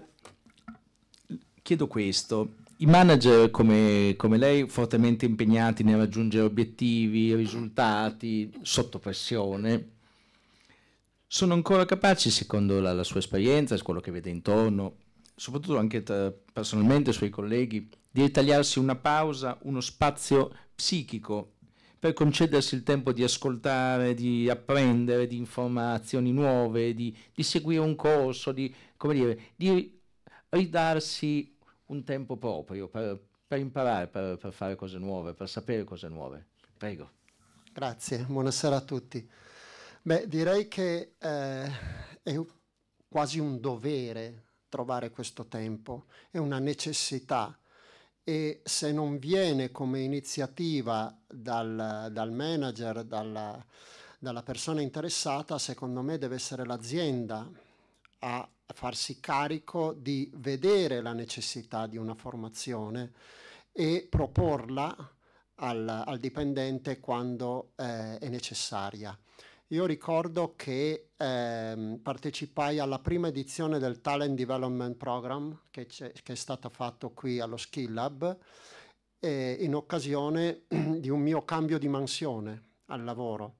chiedo questo, i manager come, come, lei, fortemente impegnati nel raggiungere obiettivi, risultati, sotto pressione, sono ancora capaci, secondo la, la sua esperienza, quello che vede intorno, soprattutto anche tra, eh, personalmente i suoi colleghi, di ritagliarsi una pausa, uno spazio psichico per concedersi il tempo di ascoltare, di apprendere, di informazioni nuove, di, di seguire un corso, di, come dire, di ridarsi un tempo proprio per, per imparare, per, per fare cose nuove, per sapere cose nuove. Prego. Grazie, buonasera a tutti. Beh, direi che eh, è quasi un dovere trovare questo tempo, è una necessità e se non viene come iniziativa dal, dal manager, dalla, dalla persona interessata, secondo me deve essere l'azienda a farsi carico di vedere la necessità di una formazione e proporla al, al dipendente quando eh, è necessaria. Io ricordo che eh, partecipai alla prima edizione del Talent Development Program che, che è stata fatta qui allo Skill Lab eh, in occasione [clears throat] di un mio cambio di mansione al lavoro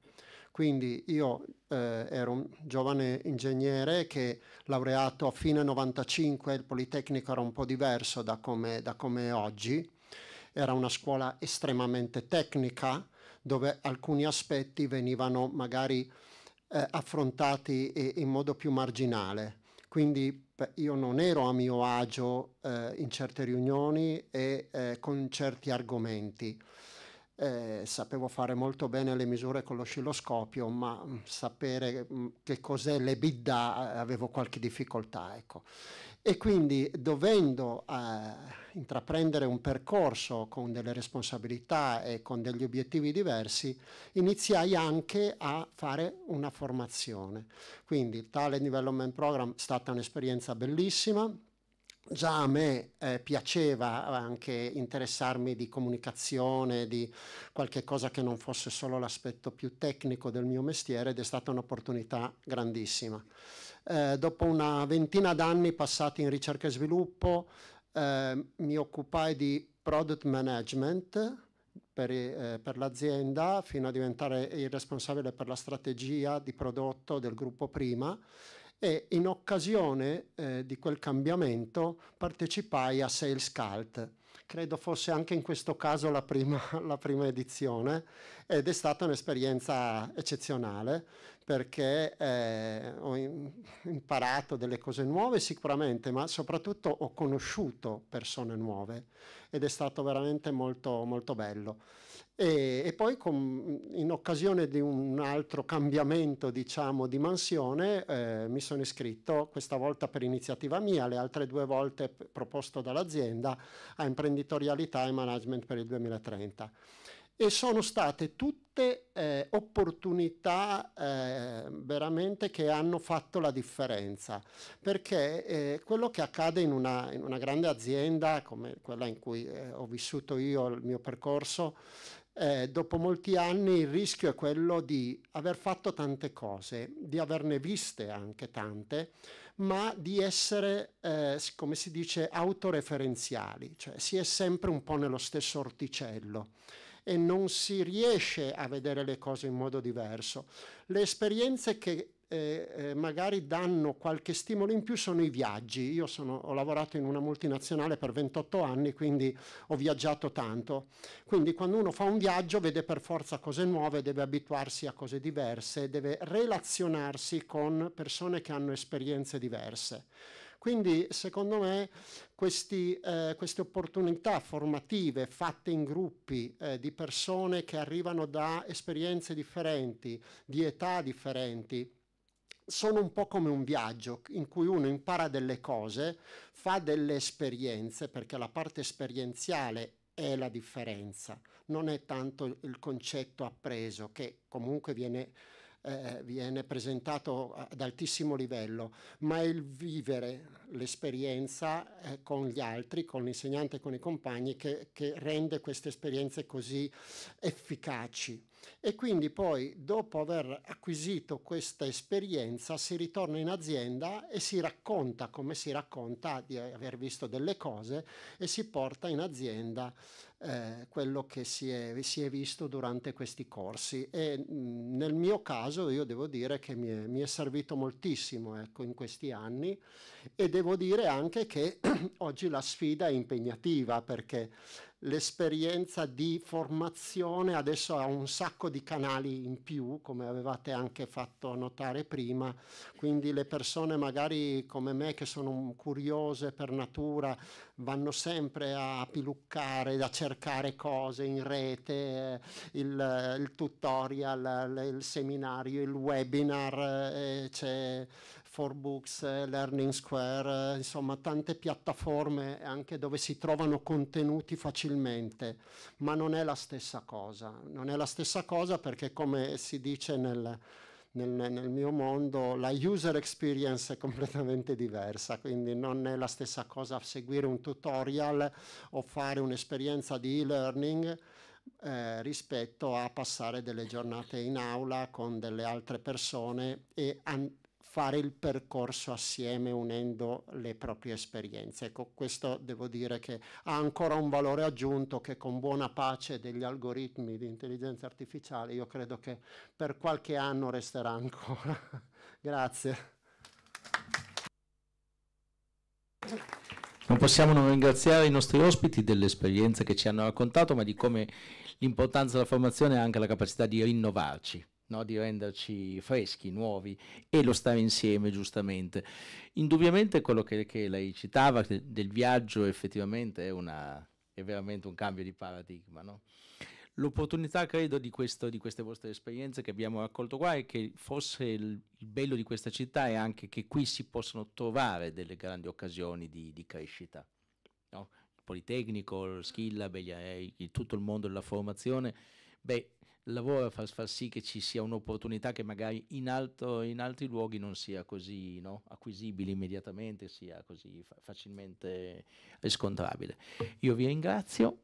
quindi io eh, ero un giovane ingegnere che laureato a fine 95, il Politecnico era un po' diverso da come, è oggi, era una scuola estremamente tecnica dove alcuni aspetti venivano magari eh, affrontati e, in modo più marginale. Quindi io non ero a mio agio eh, in certe riunioni e eh, con certi argomenti eh, sapevo fare molto bene le misure con l'oscilloscopio, ma mm, sapere mm, che cos'è l'EBITDA eh, avevo qualche difficoltà. Ecco. E quindi dovendo eh, intraprendere un percorso con delle responsabilità e con degli obiettivi diversi, iniziai anche a fare una formazione. Quindi il Talent Development Program è stata un'esperienza bellissima Già a me eh, piaceva anche interessarmi di comunicazione, di qualche cosa che non fosse solo l'aspetto più tecnico del mio mestiere ed è stata un'opportunità grandissima. Eh, dopo una ventina d'anni passati in ricerca e sviluppo eh, mi occupai di product management, per, eh, per, l'azienda fino a diventare il responsabile per la strategia di prodotto del gruppo prima e in occasione eh, di quel cambiamento partecipai a Sales Cult. Credo fosse anche in questo caso la prima, [laughs] la prima edizione ed è stata un'esperienza eccezionale perché eh, ho imparato delle cose nuove sicuramente, ma soprattutto ho conosciuto persone nuove ed è stato veramente molto, molto bello. E, e poi con, in occasione di un altro cambiamento diciamo, di mansione eh, mi sono iscritto, questa volta per iniziativa mia, le altre due volte proposto dall'azienda, a imprenditorialità e management per il 2030 e sono state tutte eh, opportunità eh, veramente che hanno fatto la differenza, perché eh, quello che accade in una, in una, grande azienda come quella in cui eh, ho vissuto io il mio percorso eh, dopo molti anni il rischio è quello di aver fatto tante cose, di averne viste anche tante, ma di essere, eh, come si dice, autoreferenziali, cioè si è sempre un po' nello stesso orticello e non si riesce a vedere le cose in modo diverso. Le esperienze che eh, magari danno qualche stimolo in più sono i viaggi. Io sono, ho lavorato in una multinazionale per 28 anni, quindi ho viaggiato tanto. Quindi quando uno fa un viaggio vede per forza cose nuove, deve abituarsi a cose diverse, deve relazionarsi con persone che hanno esperienze diverse. Quindi secondo me questi, eh, queste opportunità formative fatte in gruppi eh, di persone che arrivano da esperienze differenti, di età differenti, sono un po' come un viaggio in cui uno impara delle cose, fa delle esperienze, perché la parte esperienziale è la differenza, non è tanto il concetto appreso che comunque viene, eh, viene presentato ad altissimo livello, ma è il vivere l'esperienza eh, con gli altri, con l'insegnante e con i compagni che, che rende queste esperienze così efficaci e quindi poi dopo aver acquisito questa esperienza si ritorna in azienda e si racconta come si racconta di aver visto delle cose e si porta in azienda eh, quello che si è, si è, visto durante questi corsi e mh, mm, nel mio caso io devo dire che mi è, mi è servito moltissimo ecco, in questi anni e devo dire anche che [clears throat] oggi la sfida è impegnativa perché l'esperienza di formazione adesso ha un sacco di canali in più, come avevate anche fatto notare prima, quindi le persone magari come me che sono curiose per natura vanno sempre a piluccare, a cercare cose in rete, eh, il, il tutorial, il seminario, il webinar, eh, c'è 4 eh, Learning Square, eh, insomma tante piattaforme anche dove si trovano contenuti facilmente, ma non è la stessa cosa. Non è la stessa cosa perché come si dice nel, nel, nel, mio mondo la user experience è completamente diversa, quindi non è la stessa cosa seguire un tutorial o fare un'esperienza di e-learning eh, rispetto a passare delle giornate in aula con delle altre persone e an- fare il percorso assieme unendo le proprie esperienze. Ecco, questo devo dire che ha ancora un valore aggiunto che con buona pace degli algoritmi di intelligenza artificiale io credo che per qualche anno resterà ancora. [laughs] Grazie. Non possiamo non ringraziare i nostri ospiti dell'esperienza che ci hanno raccontato, ma di come l'importanza della formazione è anche la capacità di rinnovarci no? di renderci freschi, nuovi e lo stare insieme giustamente. Indubbiamente quello che, che lei citava del viaggio effettivamente è, una, è, veramente un cambio di paradigma. No? L'opportunità, credo, di, questo, di, queste vostre esperienze che abbiamo raccolto qua è che forse il, il, bello di questa città è anche che qui si possono trovare delle grandi occasioni di, di crescita. No? Il Politecnico, il tutto il mondo della formazione, beh, il lavoro fa, far sì che ci sia un'opportunità che magari in, altro, in altri luoghi non sia così no? acquisibile immediatamente, sia così fa facilmente riscontrabile. Io vi ringrazio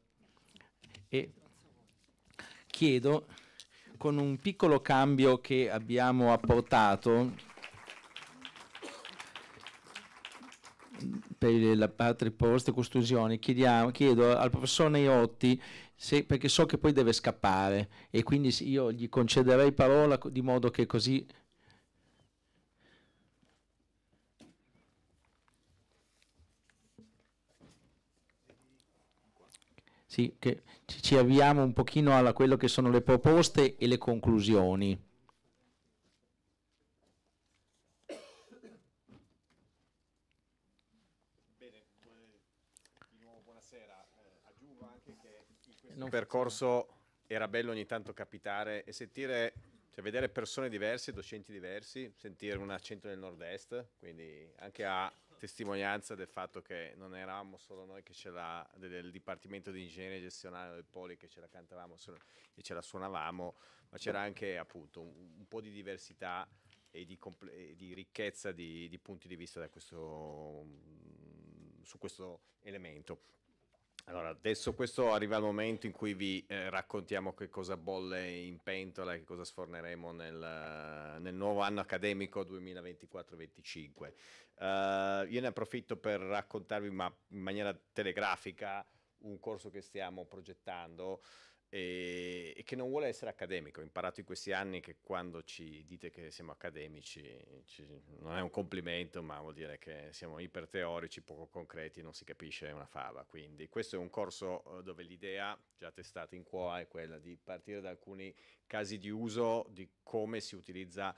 e chiedo con un piccolo cambio che abbiamo apportato per la parte post costruzione chiediamo, chiedo al professor Neiotti se, perché so che poi deve scappare e quindi io gli concederei parola di modo che così sì, che ci avviamo un pochino a quello che sono le proposte e le conclusioni. il percorso era bello ogni tanto capitare e sentire, cioè vedere persone diverse, docenti diversi, sentire un accento del nord-est, quindi anche a testimonianza del fatto che non eravamo solo noi che ce la, del Dipartimento di Ingegneria Gestionale del Poli che ce la cantavamo e ce la suonavamo, ma c'era anche appunto un, un, po' di diversità e di, e di ricchezza di, di, punti di vista questo, su questo elemento. Allora, adesso questo arriva il momento in cui vi eh, raccontiamo che cosa bolle in pentola, e che cosa sforneremo nel, nel nuovo anno accademico 2024-25. Uh, eh, io ne approfitto per raccontarvi, ma in maniera telegrafica, un corso che stiamo progettando e, e, che non vuole essere accademico. Ho imparato in questi anni che quando ci dite che siamo accademici ci, non è un complimento, ma vuol dire che siamo iperteorici, poco concreti, non si capisce una fava. Quindi questo è un corso eh, dove l'idea, già testata in QA, è quella di partire da alcuni casi di uso di come si utilizza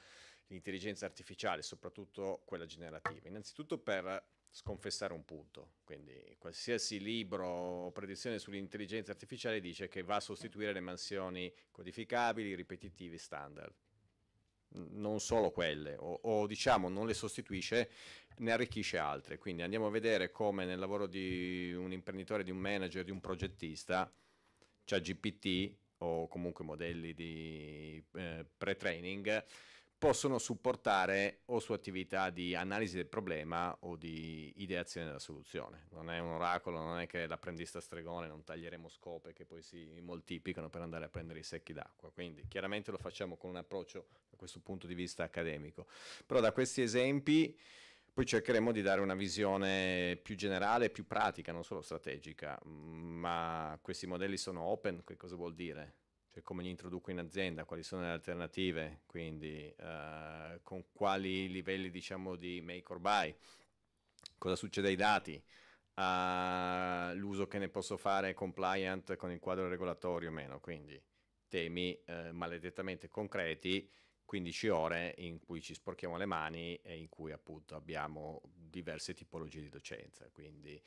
l'intelligenza artificiale, soprattutto quella generativa. Innanzitutto per sconfessare un punto. Quindi qualsiasi libro o predizione sull'intelligenza artificiale dice che va a sostituire le mansioni codificabili, ripetitive, standard. Non solo quelle, o, o diciamo non le sostituisce, ne arricchisce altre. Quindi andiamo a vedere come nel lavoro di un imprenditore, di un manager, di un progettista, c'è GPT o comunque modelli di eh, pre-training possono supportare o su attività di analisi del problema o di ideazione della soluzione. Non è un oracolo, non è che l'apprendista stregone non taglieremo scope che poi si moltiplicano per andare a prendere i secchi d'acqua, quindi chiaramente lo facciamo con un approccio da questo punto di vista accademico. Però da questi esempi poi cercheremo di dare una visione più generale, più pratica, non solo strategica, ma questi modelli sono open, che cosa vuol dire? cioè come li introduco in azienda, quali sono le alternative, quindi uh, con quali livelli diciamo di make or buy, cosa succede ai dati, uh, l'uso che ne posso fare compliant con il quadro regolatorio o meno, quindi temi uh, maledettamente concreti, 15 ore in cui ci sporchiamo le mani e in cui appunto abbiamo diverse tipologie di docenza, quindi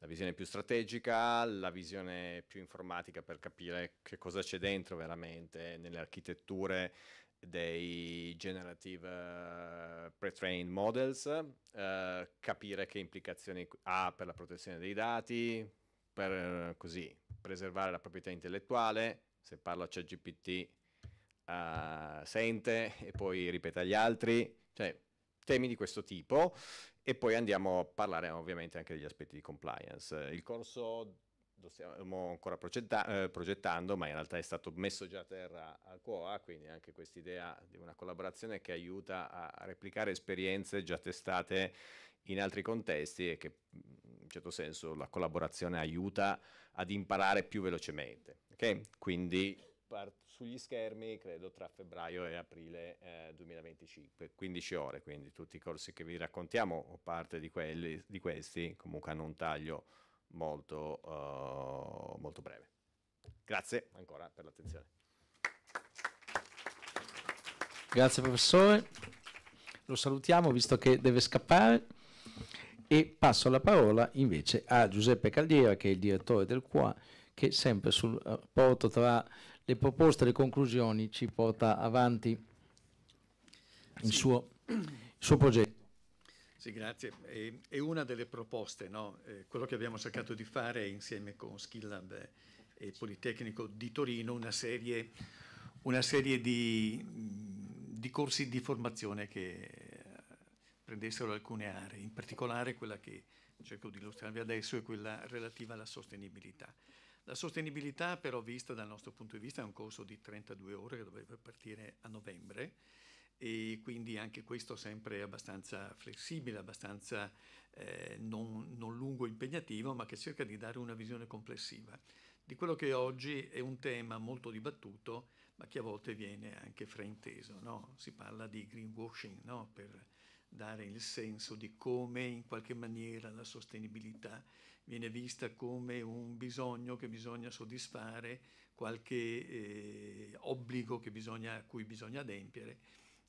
la visione più strategica, la visione più informatica per capire che cosa c'è dentro veramente nelle architetture dei generative eh, pre-trained models, uh, capire che implicazioni ha per la protezione dei dati, per eh, così preservare la proprietà intellettuale, se parlo a ChatGPT sente e poi ripete agli altri, cioè temi di questo tipo e poi andiamo a parlare ovviamente anche degli aspetti di compliance. Il corso lo stiamo ancora progetta- eh, progettando, ma in realtà è stato messo già a terra a Quoa, quindi anche questa idea di una collaborazione che aiuta a replicare esperienze già testate in altri contesti e che in certo senso la collaborazione aiuta ad imparare più velocemente. Okay? Quindi sugli schermi credo tra febbraio e aprile eh, 2025, 15 ore, quindi tutti i corsi che vi raccontiamo o parte di, quelli, di questi comunque hanno un taglio molto, uh, molto breve. Grazie ancora per l'attenzione. Grazie professore, lo salutiamo visto che deve scappare e passo la parola invece a Giuseppe Caldiera che è il direttore del QA che sempre sul rapporto eh, tra le proposte, le conclusioni ci porta avanti il, sì. suo, il suo, progetto. Sì, grazie. È, è una delle proposte, no? eh, quello che abbiamo cercato di fare insieme con Skillab e Politecnico di Torino, una serie, una serie di, di corsi di formazione che prendessero alcune aree, in particolare quella che cerco di illustrarvi adesso è quella relativa alla sostenibilità. La sostenibilità però vista dal nostro punto di vista è un corso di 32 ore che dovrebbe partire a novembre e quindi anche questo sempre abbastanza flessibile, abbastanza eh, non, non lungo impegnativo, ma che cerca di dare una visione complessiva di quello che oggi è un tema molto dibattuto, ma che a volte viene anche frainteso. No? Si parla di greenwashing no? per dare il senso di come in qualche maniera la sostenibilità viene vista come un bisogno che bisogna soddisfare, qualche eh, obbligo bisogna, a cui bisogna adempiere,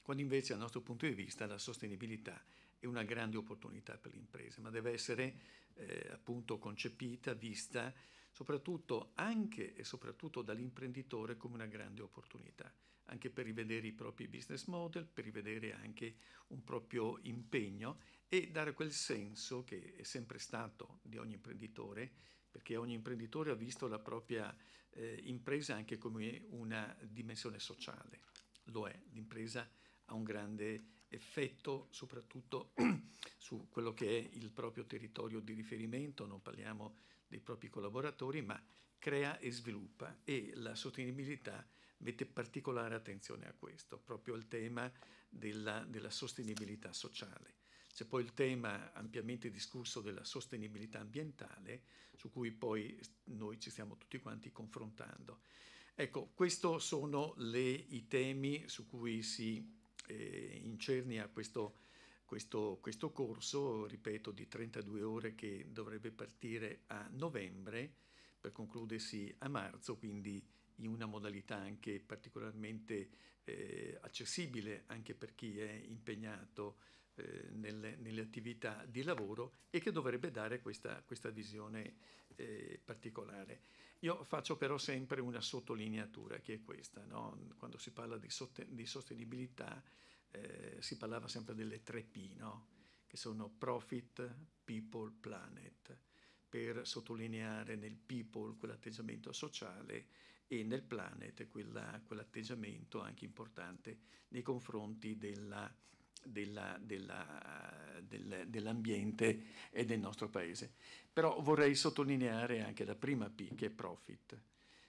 quando invece dal nostro punto di vista la sostenibilità è una grande opportunità per l'impresa, ma deve essere eh, appunto concepita, vista soprattutto anche e soprattutto dall'imprenditore come una grande opportunità, anche per rivedere i propri business model, per rivedere anche un proprio impegno e dare quel senso che è sempre stato di ogni imprenditore, perché ogni imprenditore ha visto la propria eh, impresa anche come una dimensione sociale. Lo è, l'impresa ha un grande effetto soprattutto [clears throat] su quello che è il proprio territorio di riferimento, non parliamo dei propri collaboratori, ma crea e sviluppa e la sostenibilità mette particolare attenzione a questo, proprio al tema della, della sostenibilità sociale c'è poi il tema ampiamente discusso della sostenibilità ambientale, su cui poi noi ci stiamo tutti quanti confrontando. Ecco, questi sono le, i temi su cui si eh, incernia questo, questo, questo corso, ripeto, di 32 ore che dovrebbe partire a novembre per concludersi a marzo, quindi in una modalità anche particolarmente eh, accessibile anche per chi è impegnato eh, nelle, nelle, attività di lavoro e che dovrebbe dare questa, questa visione eh, particolare. Io faccio però sempre una sottolineatura che è questa, no? quando si parla di, di sostenibilità eh, si parlava sempre delle tre P, no? che sono profit, people, planet per sottolineare nel people quell'atteggiamento sociale e nel planet quella, quell'atteggiamento anche importante nei confronti della, della, della, del, dell'ambiente e del nostro paese. Però vorrei sottolineare anche la prima P che è profit,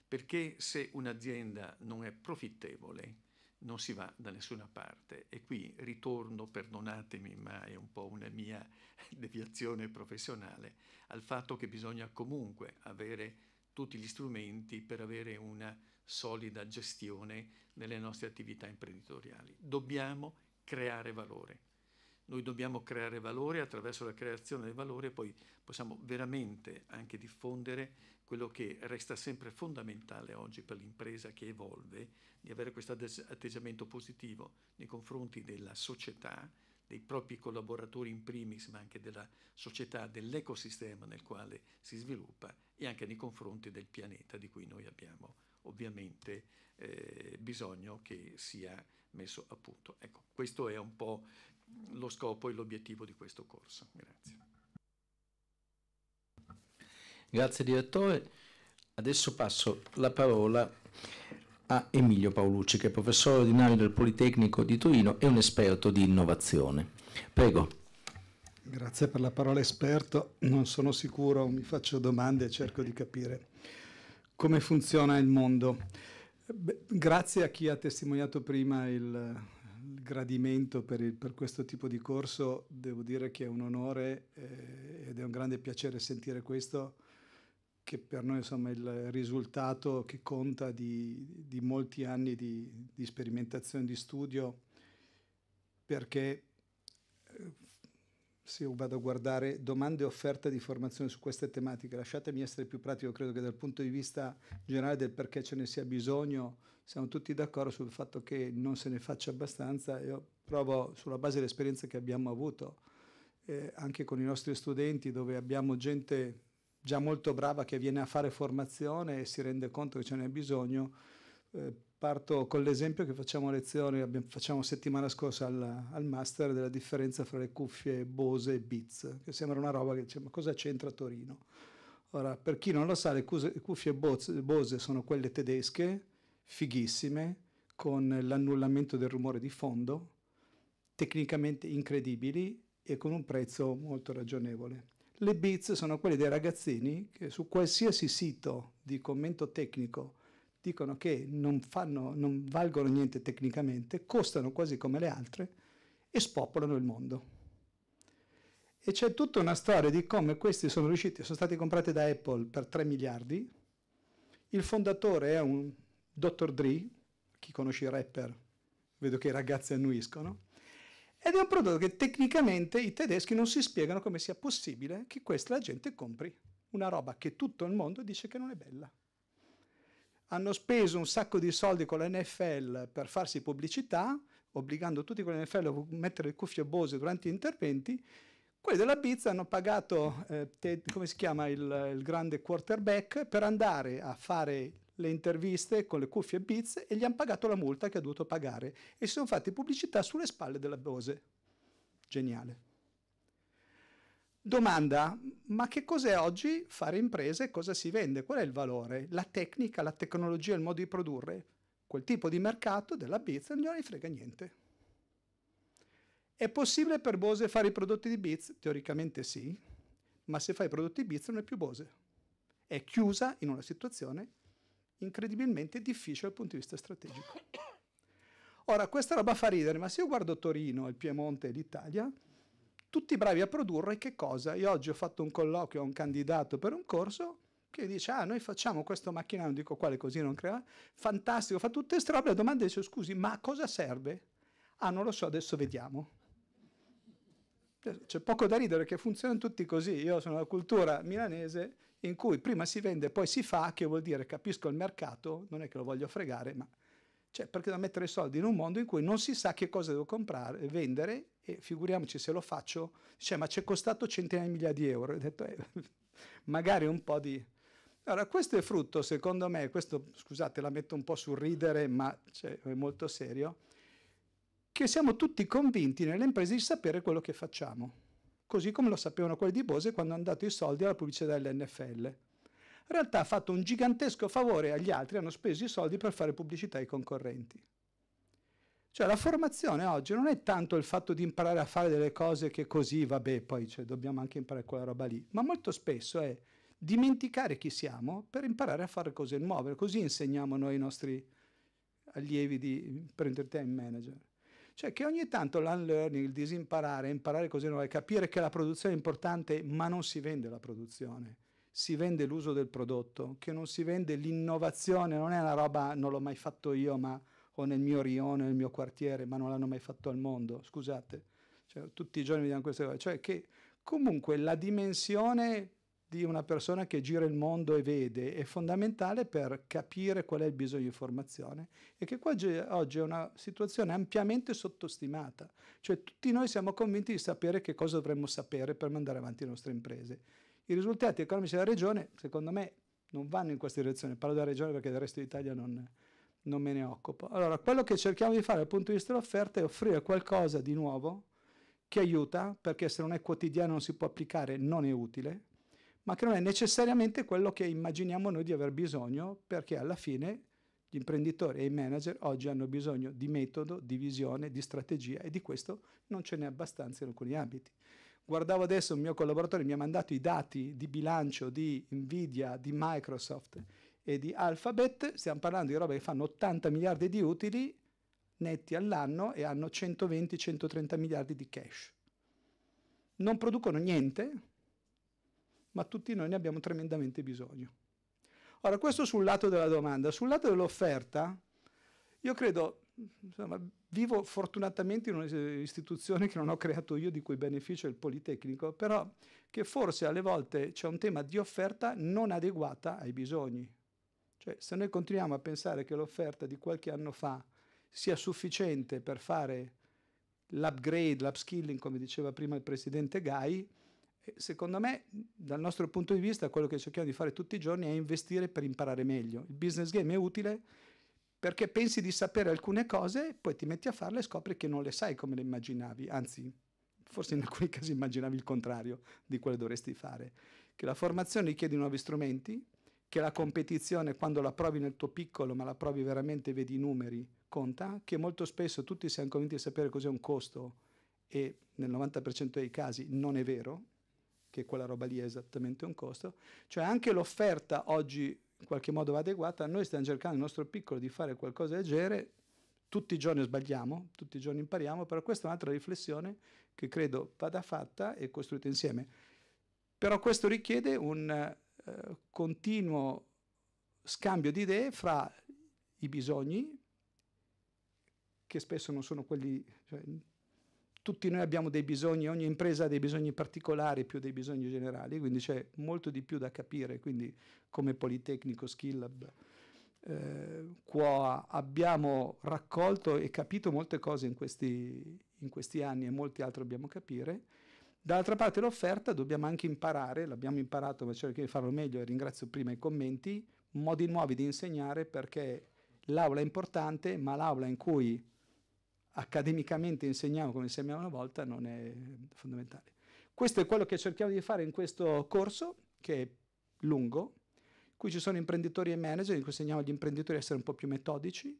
perché se un'azienda non è profittevole non si va da nessuna parte e qui ritorno, perdonatemi, ma è un po' una mia [laughs] deviazione professionale, al fatto che bisogna comunque avere tutti gli strumenti per avere una solida gestione delle nostre attività imprenditoriali. Dobbiamo creare valore. Noi dobbiamo creare valore, attraverso la creazione del valore poi possiamo veramente anche diffondere quello che resta sempre fondamentale oggi per l'impresa che evolve, di avere questo atteggiamento positivo nei confronti della società, dei propri collaboratori in primis, ma anche della società, dell'ecosistema nel quale si sviluppa e anche nei confronti del pianeta di cui noi abbiamo ovviamente eh, bisogno che sia messo a punto. Ecco, questo è un po' lo scopo e l'obiettivo di questo corso. Grazie. Grazie direttore. Adesso passo la parola a Emilio Paolucci, che è professore ordinario del Politecnico di Torino e un esperto di innovazione. Prego. Grazie per la parola esperto, non sono sicuro, mi faccio domande e cerco di capire come funziona il mondo grazie a chi ha testimoniato prima il, il gradimento per, il, per, questo tipo di corso, devo dire che è un onore eh, ed è un grande piacere sentire questo, che per noi insomma, è il risultato che conta di, di molti anni di, di, sperimentazione, di studio, perché eh, sì, vado a guardare domande e offerte di formazione su queste tematiche. Lasciatemi essere più pratico, credo che dal punto di vista generale del perché ce ne sia bisogno, siamo tutti d'accordo sul fatto che non se ne faccia abbastanza. Io provo sulla base dell'esperienza che abbiamo avuto, eh, anche con i nostri studenti, dove abbiamo gente già molto brava che viene a fare formazione e si rende conto che ce n'è bisogno. Eh, Parto con l'esempio che facciamo a lezione, abbiamo, facciamo settimana scorsa al, al, master della differenza fra le cuffie Bose e Beats, che sembra una roba che dice ma cosa c'entra Torino? Ora, per chi non lo sa, le cuffie Bose sono quelle tedesche, fighissime, con l'annullamento del rumore di fondo, tecnicamente incredibili e con un prezzo molto ragionevole. Le Beats sono quelle dei ragazzini che su qualsiasi sito di commento tecnico dicono che non, fanno, non valgono niente tecnicamente, costano quasi come le altre e spopolano il mondo. E c'è tutta una storia di come questi sono riusciti, sono stati comprati da Apple per 3 miliardi, il fondatore è un dottor Dre, chi conosce i rapper, vedo che i ragazzi annuiscono, ed è un prodotto che tecnicamente i tedeschi non si spiegano come sia possibile che questa gente compri, una roba che tutto il mondo dice che non è bella hanno speso un sacco di soldi con la NFL per farsi pubblicità, obbligando tutti con la NFL a mettere le cuffie Bose durante gli interventi, quelli della pizza hanno pagato, eh, te, come si chiama, il, il, grande quarterback per andare a fare le interviste con le cuffie Beats e gli hanno pagato la multa che ha dovuto pagare e si sono fatti pubblicità sulle spalle della Bose. Geniale. Domanda, ma che cos'è oggi fare imprese e cosa si vende? Qual è il valore? La tecnica, la tecnologia, il modo di produrre? Quel tipo di mercato della Biz non gliene frega niente. È possibile per Bose fare i prodotti di Biz? Teoricamente sì, ma se fai i prodotti di Biz non è più Bose. È chiusa in una situazione incredibilmente difficile dal punto di vista strategico. Ora, questa roba fa ridere, ma se io guardo Torino, il Piemonte e l'Italia, tutti bravi a produrre che cosa? Io oggi ho fatto un colloquio a un candidato per un corso che dice, ah, noi facciamo questo macchinario, non dico quale così non crea, fantastico, fa tutte queste robe, la domanda è, scusi, ma a cosa serve? Ah, non lo so, adesso vediamo. C'è poco da ridere che funzionano tutti così. Io sono la cultura milanese in cui prima si vende e poi si fa, che vuol dire capisco il mercato, non è che lo voglio fregare, ma cioè, perché da mettere i soldi in un mondo in cui non si sa che cosa devo comprare, vendere e figuriamoci se lo faccio, dice ma ci è costato centinaia di migliaia di euro, ho detto eh, [laughs] magari un po' di... Allora, questo è frutto, secondo me, questo, scusate, la metto un po' sul ridere, ma cioè, è molto serio, che siamo tutti convinti nelle imprese di sapere quello che facciamo, così come lo sapevano quelli di Bose quando hanno dato i soldi alla pubblicità dell'NFL. In realtà ha fatto un gigantesco favore agli altri, hanno speso i soldi per fare pubblicità ai concorrenti. Cioè la formazione oggi non è tanto il fatto di imparare a fare delle cose che così, vabbè, poi cioè, dobbiamo anche imparare quella roba lì, ma molto spesso è dimenticare chi siamo per imparare a fare cose nuove, così insegniamo noi i nostri allievi di, per Time manager. Cioè che ogni tanto l'unlearning, il disimparare, imparare cose nuove, capire che la produzione è importante, ma non si vende la produzione, si vende l'uso del prodotto, che non si vende l'innovazione, non è una roba, non l'ho mai fatto io, ma o nel mio rione, nel mio quartiere, ma non l'hanno mai fatto al mondo, scusate. Cioè, tutti i giorni vediamo queste cose. Cioè che comunque la dimensione di una persona che gira il mondo e vede è fondamentale per capire qual è il bisogno di formazione e che qua oggi è una situazione ampiamente sottostimata, cioè tutti noi siamo convinti di sapere che cosa dovremmo sapere per mandare avanti le nostre imprese. I risultati economici della regione, secondo me, non vanno in questa direzione, parlo della regione perché del resto d'Italia non, non me ne occupo. Allora, quello che cerchiamo di fare dal punto di vista dell'offerta è offrire qualcosa di nuovo che aiuta, perché se non è quotidiano non si può applicare, non è utile, ma che non è necessariamente quello che immaginiamo noi di aver bisogno, perché alla fine gli imprenditori e i manager oggi hanno bisogno di metodo, di visione, di strategia e di questo non ce n'è abbastanza in alcuni ambiti. Guardavo adesso un mio collaboratore, mi ha mandato i dati di bilancio di Nvidia, di Microsoft e di Alphabet, stiamo parlando di robe che fanno 80 miliardi di utili netti all'anno e hanno 120-130 miliardi di cash. Non producono niente, ma tutti noi ne abbiamo tremendamente bisogno. Ora, questo sul lato della domanda. Sul lato dell'offerta, io credo, insomma, vivo fortunatamente in un'istituzione che non ho creato io, di cui beneficio il Politecnico, però che forse alle volte c'è un tema di offerta non adeguata ai bisogni. Cioè, se noi continuiamo a pensare che l'offerta di qualche anno fa sia sufficiente per fare l'upgrade, l'upskilling, come diceva prima il presidente Gai, eh, secondo me, dal nostro punto di vista, quello che cerchiamo di fare tutti i giorni è investire per imparare meglio. Il business game è utile perché pensi di sapere alcune cose, poi ti metti a farle e scopri che non le sai come le immaginavi, anzi, forse in alcuni casi immaginavi il contrario di quello che dovresti fare. Che la formazione richiede nuovi strumenti, che la competizione quando la provi nel tuo piccolo, ma la provi veramente, vedi i numeri, conta, che molto spesso tutti siamo convinti di sapere cos'è un costo e nel 90% dei casi non è vero, che quella roba lì è esattamente un costo, cioè anche l'offerta oggi in qualche modo va adeguata, noi stiamo cercando il nostro piccolo di fare qualcosa del genere, tutti i giorni sbagliamo, tutti i giorni impariamo, però questa è un'altra riflessione che credo vada fatta e costruita insieme. Però questo richiede un eh, continuo scambio di idee fra i bisogni, che spesso non sono quelli... Cioè, tutti noi abbiamo dei bisogni, ogni impresa ha dei bisogni particolari più dei bisogni generali, quindi c'è molto di più da capire, quindi come Politecnico, Skillab, eh, qua abbiamo raccolto e capito molte cose in questi, in questi anni e molti altri dobbiamo capire Dall'altra parte l'offerta dobbiamo anche imparare, l'abbiamo imparato, ma cerchiamo di farlo meglio e ringrazio prima i commenti, modi nuovi di insegnare perché l'aula è importante, ma l'aula in cui accademicamente insegniamo come insegniamo una volta non è fondamentale. Questo è quello che cerchiamo di fare in questo corso, che è lungo, qui ci sono imprenditori e manager, in cui insegniamo agli imprenditori a essere un po' più metodici,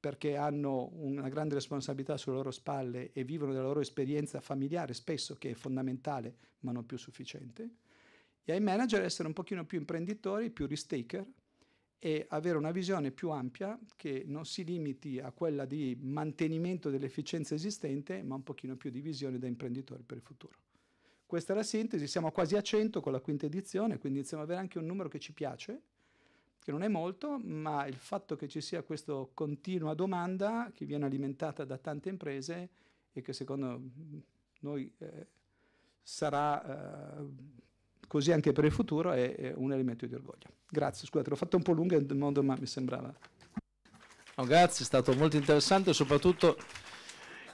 perché hanno una grande responsabilità sulle loro spalle e vivono della loro esperienza familiare spesso che è fondamentale ma non più sufficiente, e ai manager essere un pochino più imprenditori, più risk taker e avere una visione più ampia che non si limiti a quella di mantenimento dell'efficienza esistente ma un pochino più di visione da imprenditori per il futuro. Questa è la sintesi, siamo quasi a 100 con la quinta edizione, quindi iniziamo ad avere anche un numero che ci piace che non è molto, ma il fatto che ci sia questa continua domanda che viene alimentata da tante imprese e che secondo noi eh, sarà eh, così anche per il futuro è, è, un elemento di orgoglio. Grazie, scusate, l'ho fatto un po' lunga il mondo, ma mi sembrava. No, grazie, è stato molto interessante, soprattutto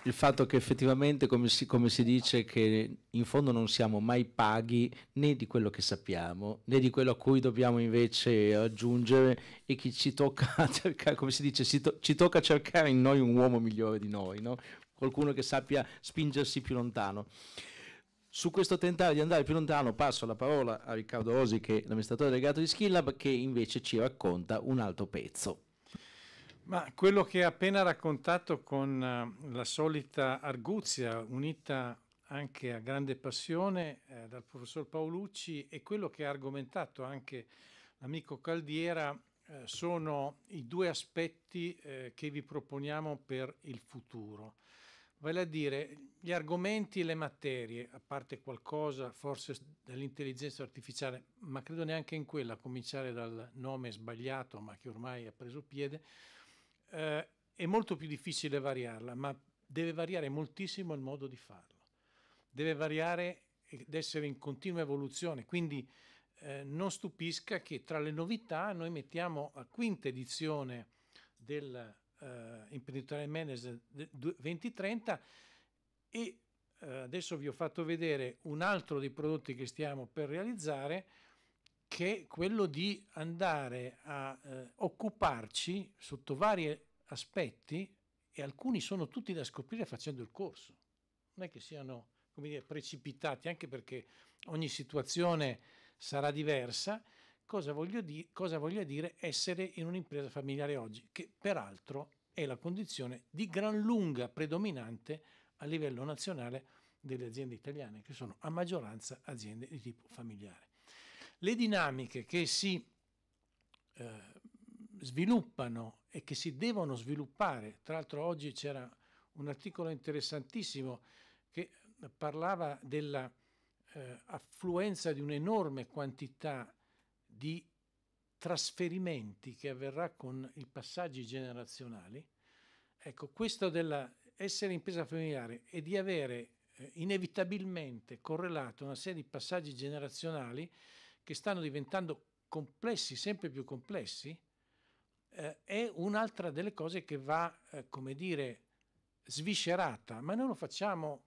il fatto che effettivamente, come si, come si, dice, che in fondo non siamo mai paghi né di quello che sappiamo, né di quello a cui dobbiamo invece aggiungere e che ci tocca [laughs] cercare, come si dice, to ci tocca cercare in noi un uomo migliore di noi, no? qualcuno che sappia spingersi più lontano. Su questo tentare di andare più lontano passo la parola a Riccardo Rosi, che è l'amministratore delegato di Skillab, che invece ci racconta un altro pezzo. Ma quello che ha appena raccontato con eh, la solita arguzia unita anche a grande passione eh, dal professor Paolucci e quello che ha argomentato anche l'amico Caldiera eh, sono i due aspetti eh, che vi proponiamo per il futuro. Vale a dire, gli argomenti e le materie, a parte qualcosa forse dell'intelligenza artificiale, ma credo neanche in quella, a cominciare dal nome sbagliato, ma che ormai ha preso piede, eh, è molto più difficile variarla, ma deve variare moltissimo il modo di farlo. Deve variare ed essere in continua evoluzione, quindi eh, non stupisca che tra le novità noi mettiamo la quinta edizione del eh, Imprenditorial Manager 2030 e eh, adesso vi ho fatto vedere un altro dei prodotti che stiamo per realizzare che quello di andare a eh, occuparci sotto vari aspetti e alcuni sono tutti da scoprire facendo il corso. Non è che siano come dire, precipitati, anche perché ogni situazione sarà diversa. Cosa voglio, di- cosa voglio dire essere in un'impresa familiare oggi, che peraltro è la condizione di gran lunga predominante a livello nazionale delle aziende italiane, che sono a maggioranza aziende di tipo familiare. Le dinamiche che si eh, sviluppano e che si devono sviluppare, tra l'altro oggi c'era un articolo interessantissimo che parlava dell'affluenza eh, di un'enorme quantità di trasferimenti che avverrà con i passaggi generazionali. Ecco, questo dell'essere impresa familiare e di avere eh, inevitabilmente correlato una serie di passaggi generazionali che stanno diventando complessi, sempre più complessi, eh, è un'altra delle cose che va, eh, come dire, sviscerata, ma noi lo facciamo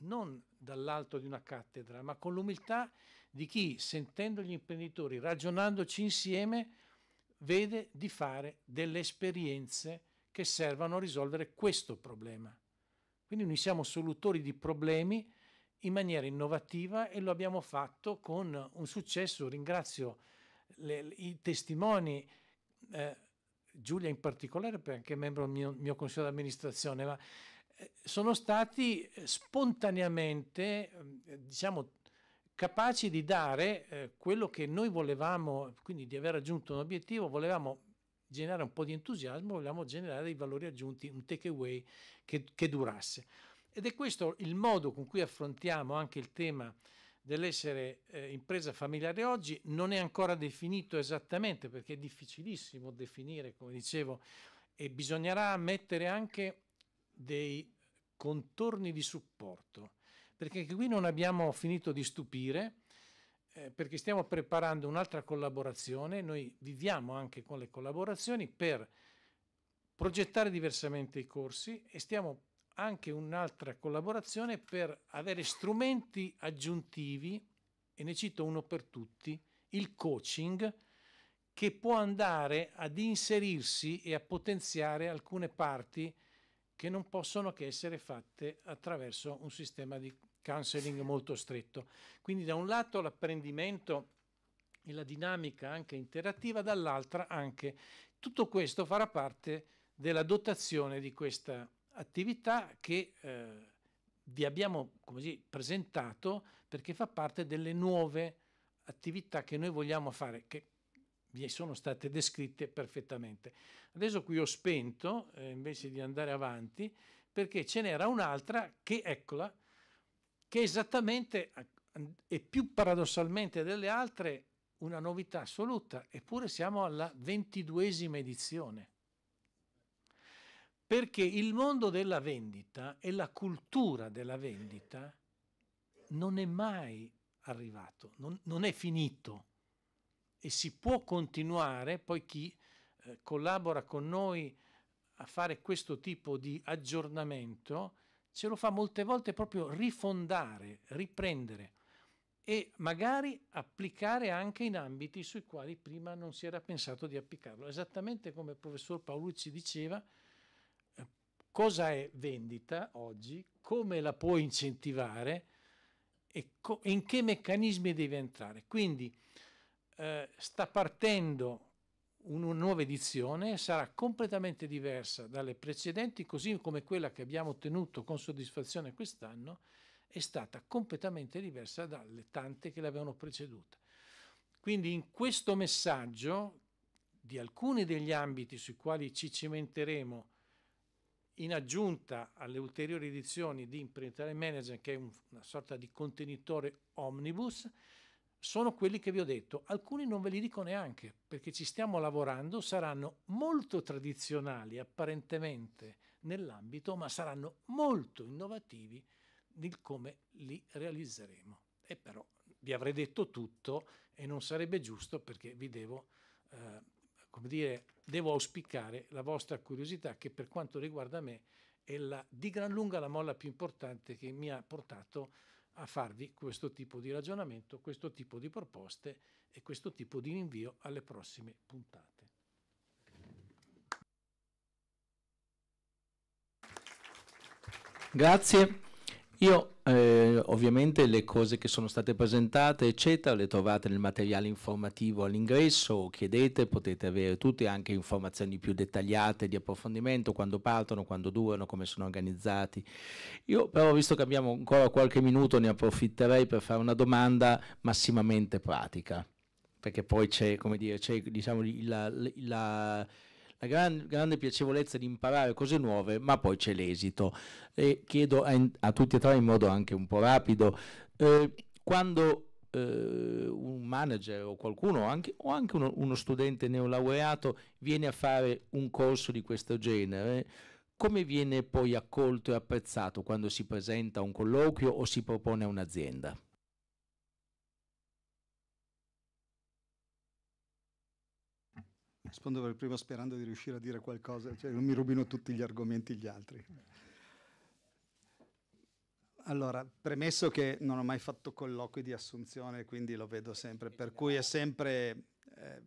non dall'alto di una cattedra, ma con l'umiltà di chi, sentendo gli imprenditori, ragionandoci insieme, vede di fare delle esperienze che servano a risolvere questo problema. Quindi noi siamo solutori di problemi in maniera innovativa e lo abbiamo fatto con un successo. Ringrazio le, i testimoni, eh, Giulia in particolare perché è membro del mio, mio consiglio di amministrazione, ma eh, sono stati spontaneamente, eh, diciamo, capaci di dare eh, quello che noi volevamo, quindi di aver raggiunto un obiettivo, volevamo generare un po' di entusiasmo, volevamo generare dei valori aggiunti, un takeaway che, che durasse. Ed è questo il modo con cui affrontiamo anche il tema dell'essere eh, impresa familiare oggi non è ancora definito esattamente perché è difficilissimo definire, come dicevo, e bisognerà mettere anche dei contorni di supporto, perché qui non abbiamo finito di stupire, eh, perché stiamo preparando un'altra collaborazione, noi viviamo anche con le collaborazioni per progettare diversamente i corsi e stiamo anche un'altra collaborazione per avere strumenti aggiuntivi, e ne cito uno per tutti, il coaching, che può andare ad inserirsi e a potenziare alcune parti che non possono che essere fatte attraverso un sistema di counseling molto stretto. Quindi da un lato l'apprendimento e la dinamica anche interattiva, dall'altra anche tutto questo farà parte della dotazione di questa attività che eh, vi abbiamo così, presentato perché fa parte delle nuove attività che noi vogliamo fare, che vi sono state descritte perfettamente. Adesso qui ho spento, eh, invece di andare avanti, perché ce n'era un'altra che, eccola, che è esattamente e più paradossalmente delle altre una novità assoluta, eppure siamo alla ventiduesima edizione. Perché il mondo della vendita e la cultura della vendita non è mai arrivato, non, non è finito e si può continuare, poi chi eh, collabora con noi a fare questo tipo di aggiornamento ce lo fa molte volte proprio rifondare, riprendere e magari applicare anche in ambiti sui quali prima non si era pensato di applicarlo, esattamente come il professor Paolucci diceva cosa è vendita oggi, come la puoi incentivare e in che meccanismi devi entrare. Quindi eh, sta partendo una nuova edizione, sarà completamente diversa dalle precedenti, così come quella che abbiamo ottenuto con soddisfazione quest'anno è stata completamente diversa dalle tante che l'avevano preceduta. Quindi in questo messaggio di alcuni degli ambiti sui quali ci cimenteremo in aggiunta alle ulteriori edizioni di Imprenditorial Manager, che è un, una sorta di contenitore omnibus, sono quelli che vi ho detto. Alcuni non ve li dico neanche, perché ci stiamo lavorando, saranno molto tradizionali apparentemente nell'ambito, ma saranno molto innovativi nel come li realizzeremo. E però vi avrei detto tutto e non sarebbe giusto perché vi devo eh, come dire, devo auspicare la vostra curiosità che per quanto riguarda me è la, di gran lunga la molla più importante che mi ha portato a farvi questo tipo di ragionamento, questo tipo di proposte e questo tipo di invio alle prossime puntate. Grazie. Io eh, ovviamente le cose che sono state presentate, eccetera, le trovate nel materiale informativo all'ingresso, chiedete, potete avere tutte anche informazioni più dettagliate di approfondimento, quando partono, quando durano, come sono organizzati. Io però, visto che abbiamo ancora qualche minuto, ne approfitterei per fare una domanda massimamente pratica, perché poi c'è, come dire, c'è diciamo, la, la la gran, grande piacevolezza di imparare cose nuove, ma poi c'è l'esito. E chiedo a, a, tutti e tre in modo anche un po' rapido, eh, quando eh, un manager o qualcuno anche, o anche uno, uno studente neolaureato viene a fare un corso di questo genere, come viene poi accolto e apprezzato quando si presenta a un colloquio o si propone a un'azienda? Rispondo per primo sperando di riuscire a dire qualcosa, cioè non mi rubino tutti gli argomenti gli altri. Allora, premesso che non ho mai fatto colloqui di assunzione, quindi lo vedo sempre, per cui è sempre eh,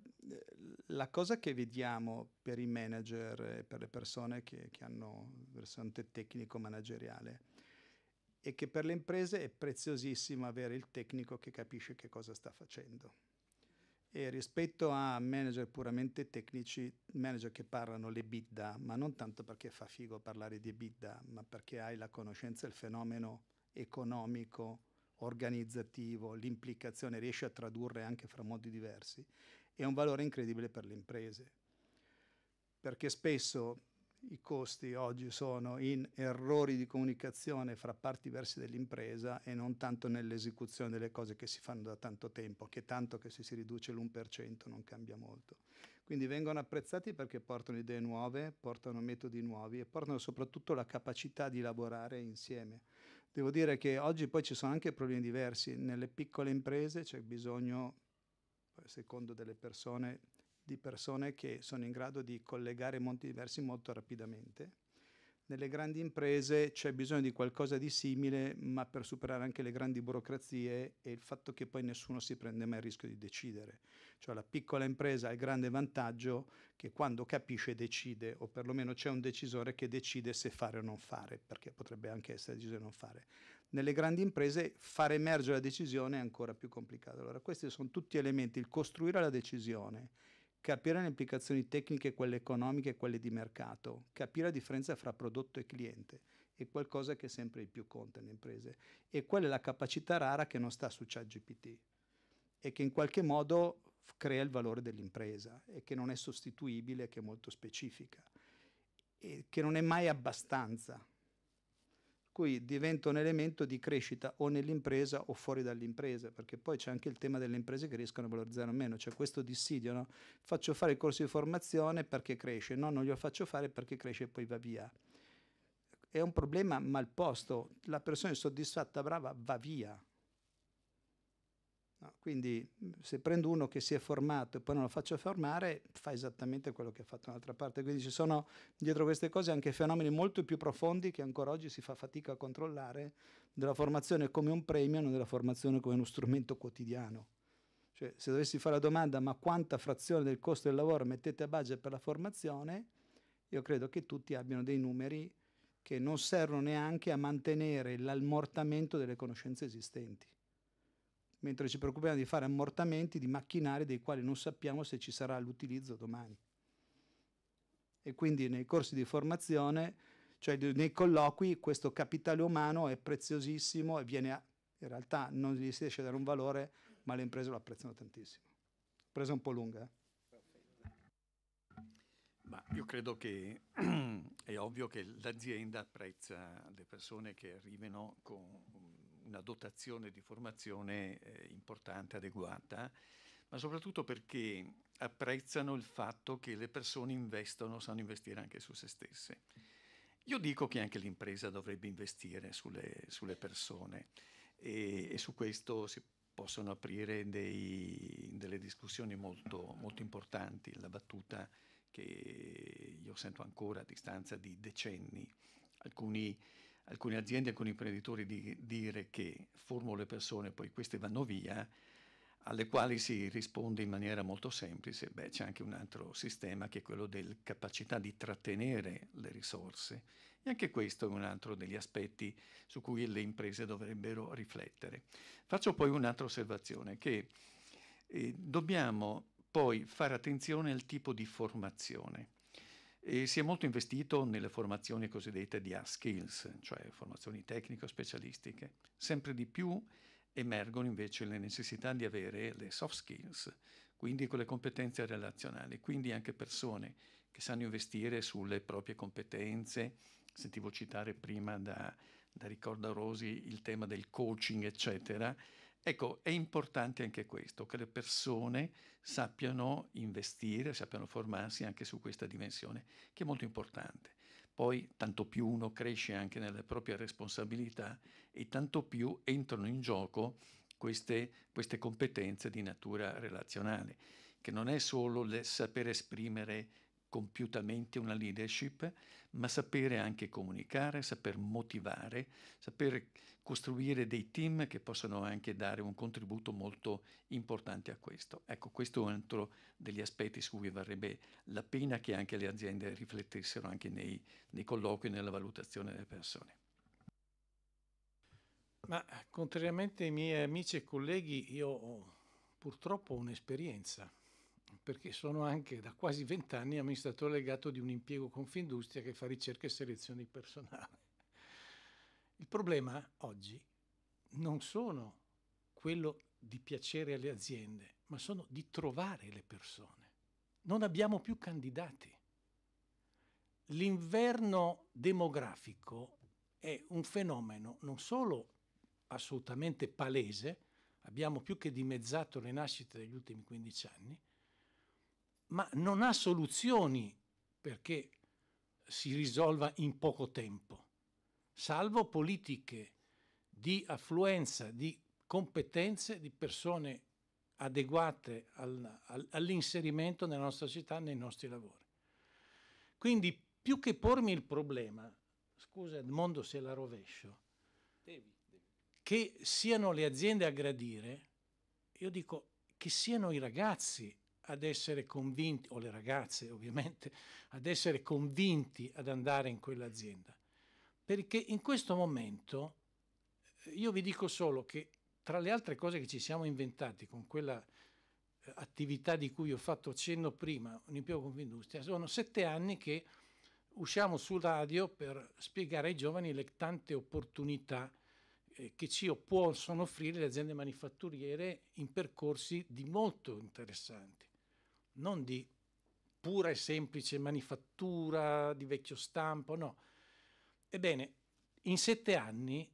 la cosa che vediamo per i manager e per le persone che, che hanno versante tecnico-manageriale è che per le imprese è preziosissimo avere il tecnico che capisce che cosa sta facendo e rispetto a manager puramente tecnici, manager che parlano le bidda, ma non tanto perché fa figo parlare di bidda, ma perché hai la conoscenza del fenomeno economico, organizzativo, l'implicazione, riesci a tradurre anche fra modi diversi, è un valore incredibile per le imprese. Perché spesso i costi oggi sono in errori di comunicazione fra parti diverse dell'impresa e non tanto nell'esecuzione delle cose che si fanno da tanto tempo, che tanto che se si riduce l'1% non cambia molto. Quindi vengono apprezzati perché portano idee nuove, portano metodi nuovi e portano soprattutto la capacità di lavorare insieme. Devo dire che oggi poi ci sono anche problemi diversi. Nelle piccole imprese c'è bisogno, secondo delle persone, di persone che sono in grado di collegare monti diversi molto rapidamente. Nelle grandi imprese c'è bisogno di qualcosa di simile, ma per superare anche le grandi burocrazie e il fatto che poi nessuno si prende mai il rischio di decidere. Cioè la piccola impresa ha il grande vantaggio che quando capisce decide, o perlomeno c'è un decisore che decide se fare o non fare, perché potrebbe anche essere deciso di non fare. Nelle grandi imprese far emergere la decisione è ancora più complicato. Allora questi sono tutti elementi, il costruire la decisione, capire le implicazioni tecniche, quelle economiche e quelle di mercato, capire la differenza fra prodotto e cliente è qualcosa che sempre di più conta nelle imprese e quella è la capacità rara che non sta su ChatGPT e che in qualche modo crea il valore dell'impresa e che non è sostituibile, che è molto specifica e che non è mai abbastanza cui diventa un elemento di crescita o nell'impresa o fuori dall'impresa, perché poi c'è anche il tema delle imprese che riescono a valorizzare o meno, c'è cioè questo dissidio, no? faccio fare il corso di formazione perché cresce, no, non glielo faccio fare perché cresce e poi va via. È un problema mal posto, la persona è soddisfatta, brava va via, No, quindi mm, se prendo uno che si è formato e poi non lo faccio formare, fa esattamente quello che ha fatto un'altra parte. Quindi ci sono dietro queste cose anche fenomeni molto più profondi che ancora oggi si fa fatica a controllare della formazione come un premio, non della formazione come uno strumento quotidiano. Cioè, se dovessi fare la domanda ma quanta frazione del costo del lavoro mettete a budget per la formazione, io credo che tutti abbiano dei numeri che non servono neanche a mantenere l'ammortamento delle conoscenze esistenti mentre ci preoccupiamo di fare ammortamenti di macchinari dei quali non sappiamo se ci sarà l'utilizzo domani. E quindi nei corsi di formazione, cioè nei colloqui, questo capitale umano è preziosissimo e viene a, in realtà non gli si riesce a dare un valore, ma le imprese lo apprezzano tantissimo. Presa un po' lunga. Eh. Ma io credo che [clears throat] è ovvio che l'azienda apprezza le persone che arrivano con una dotazione di formazione eh, importante, adeguata, ma soprattutto perché apprezzano il fatto che le persone investono, sanno investire anche su se stesse. Io dico che anche l'impresa dovrebbe investire sulle, sulle persone e, e, su questo si possono aprire dei, delle discussioni molto, molto importanti. La battuta che io sento ancora a distanza di decenni, alcuni alcune aziende, alcuni imprenditori di dire che formo le persone, poi queste vanno via, alle quali si risponde in maniera molto semplice, beh c'è anche un altro sistema che è quello della capacità di trattenere le risorse e anche questo è un altro degli aspetti su cui le imprese dovrebbero riflettere. Faccio poi un'altra osservazione che eh, dobbiamo poi fare attenzione al tipo di formazione. E si è molto investito nelle formazioni cosiddette di hard skills, cioè formazioni tecnico-specialistiche. Sempre di più emergono invece le necessità di avere le soft skills, quindi quelle competenze relazionali, quindi anche persone che sanno investire sulle proprie competenze. Sentivo citare prima da, da Ricorda Rosi il tema del coaching, eccetera Ecco, è importante anche questo, che le persone sappiano investire, sappiano formarsi anche su questa dimensione, che è molto importante. Poi tanto più uno cresce anche nelle proprie responsabilità e tanto più entrano in gioco queste, queste competenze di natura relazionale, che non è solo il sapere esprimere compiutamente una leadership, ma sapere anche comunicare, saper motivare, saper costruire dei team che possono anche dare un contributo molto importante a questo. Ecco, questo è un altro degli aspetti su cui varrebbe la pena che anche le aziende riflettessero anche nei, nei colloqui e nella valutazione delle persone. Ma contrariamente ai miei amici e colleghi, io ho, purtroppo un'esperienza perché sono anche da quasi vent'anni amministratore legato di un impiego Confindustria che fa ricerca e selezione di personale. Il problema oggi non sono quello di piacere alle aziende, ma sono di trovare le persone. Non abbiamo più candidati. L'inverno demografico è un fenomeno non solo assolutamente palese, abbiamo più che dimezzato le nascite negli ultimi 15 anni, ma non ha soluzioni perché si risolva in poco tempo, salvo politiche di affluenza di competenze di persone adeguate all'inserimento nella nostra società, nei nostri lavori. Quindi più che pormi il problema, scusa Edmondo se la rovescio, devi, devi. che siano le aziende a gradire, io dico che siano i ragazzi ad essere convinti, o le ragazze ovviamente, ad essere convinti ad andare in quell'azienda. Perché in questo momento io vi dico solo che tra le altre cose che ci siamo inventati con quella eh, attività di cui ho fatto cenno prima, con l'industria, sono sette anni che usciamo su radio per spiegare ai giovani le tante opportunità eh, che ci possono offrire le aziende manifatturiere in percorsi di molto interessanti non di pura e semplice manifattura di vecchio stampo, no. Ebbene, in sette anni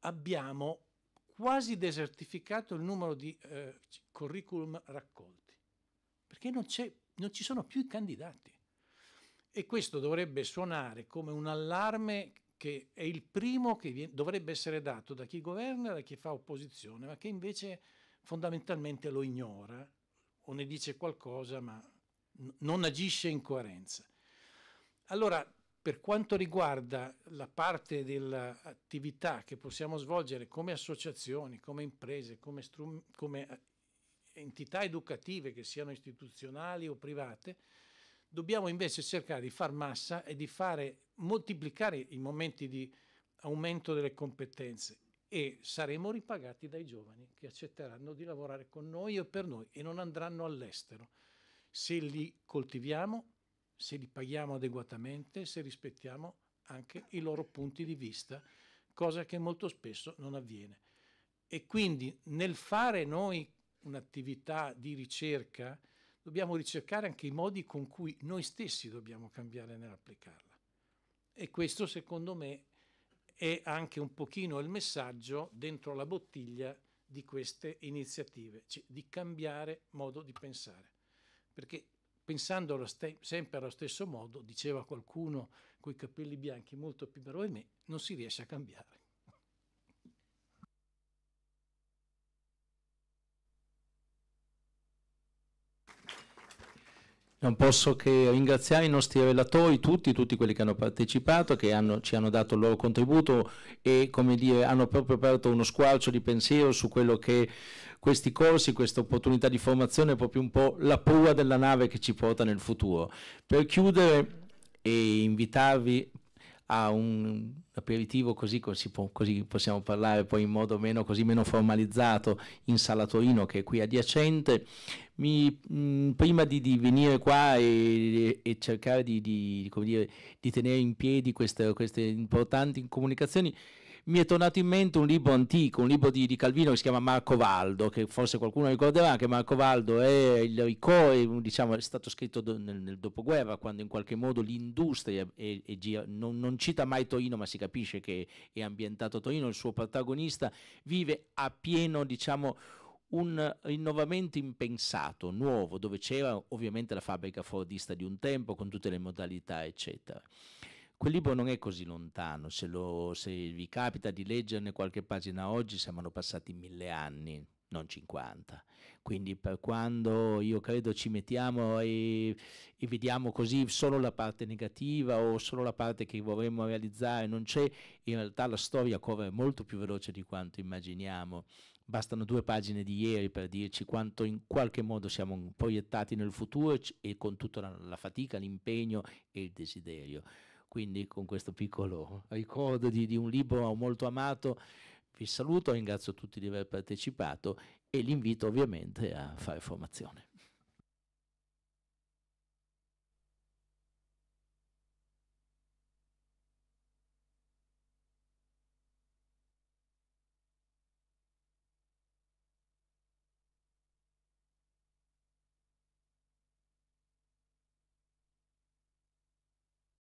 abbiamo quasi desertificato il numero di eh, curriculum raccolti, perché non, non ci sono più i candidati. E questo dovrebbe suonare come un allarme che è il primo che dovrebbe essere dato da chi governa da chi fa opposizione, ma che invece fondamentalmente lo ignora o ne dice qualcosa ma non agisce in coerenza. Allora, per quanto riguarda la parte dell'attività che possiamo svolgere come associazioni, come imprese, come, come eh, entità educative, che siano istituzionali o private, dobbiamo invece cercare di far massa e di fare moltiplicare i momenti di aumento delle competenze e saremo ripagati dai giovani che accetteranno di lavorare con noi o per noi e non andranno all'estero. Se li coltiviamo, se li paghiamo adeguatamente, se rispettiamo anche i loro punti di vista, cosa che molto spesso non avviene. E quindi nel fare noi un'attività di ricerca, dobbiamo ricercare anche i modi con cui noi stessi dobbiamo cambiare nell'applicarla. E questo secondo me è anche un pochino il messaggio dentro la bottiglia di queste iniziative, cioè di cambiare modo di pensare. Perché pensando sempre allo stesso modo, diceva qualcuno coi capelli bianchi molto più bravo di me, non si riesce a cambiare. Non posso che ringraziare i nostri relatori, tutti, tutti quelli che hanno partecipato, che hanno, ci hanno dato il loro contributo e come dire, hanno proprio aperto uno squarcio di pensiero su quello che questi corsi, questa opportunità di formazione è proprio un po' la prua della nave che ci porta nel futuro. Per chiudere e invitarvi a un aperitivo così, così, così, possiamo parlare poi in modo meno, così meno formalizzato in Sala Torino che è qui adiacente, mi, mh, mm, prima di, di, venire qua e, e cercare di, di, dire, di, tenere in piedi queste, queste importanti comunicazioni, mi è tornato in mente un libro antico, un libro di, di Calvino che si chiama Marco Valdo, che forse qualcuno ricorderà che Marco Valdo è, il, diciamo, è stato scritto nel, nel, dopoguerra, quando in qualche modo l'industria è, è gira, non, non, cita mai Torino, ma si capisce che è ambientato a Torino, il suo protagonista vive a pieno, diciamo, un rinnovamento impensato, nuovo, dove c'era ovviamente la fabbrica fordista di un tempo con tutte le modalità, eccetera. Quel libro non è così lontano, se, lo, se vi capita di leggerne qualche pagina oggi sembrano passati mille anni, non 50. Quindi per quando io credo ci mettiamo e, e, vediamo così solo la parte negativa o solo la parte che vorremmo realizzare, non c'è, in realtà la storia corre molto più veloce di quanto immaginiamo. Bastano due pagine di ieri per dirci quanto in qualche modo siamo proiettati nel futuro e con tutta la, la fatica, l'impegno e il desiderio. Quindi con questo piccolo ricordo di, di un libro molto amato vi saluto, ringrazio tutti di aver partecipato e l'invito ovviamente a fare formazione.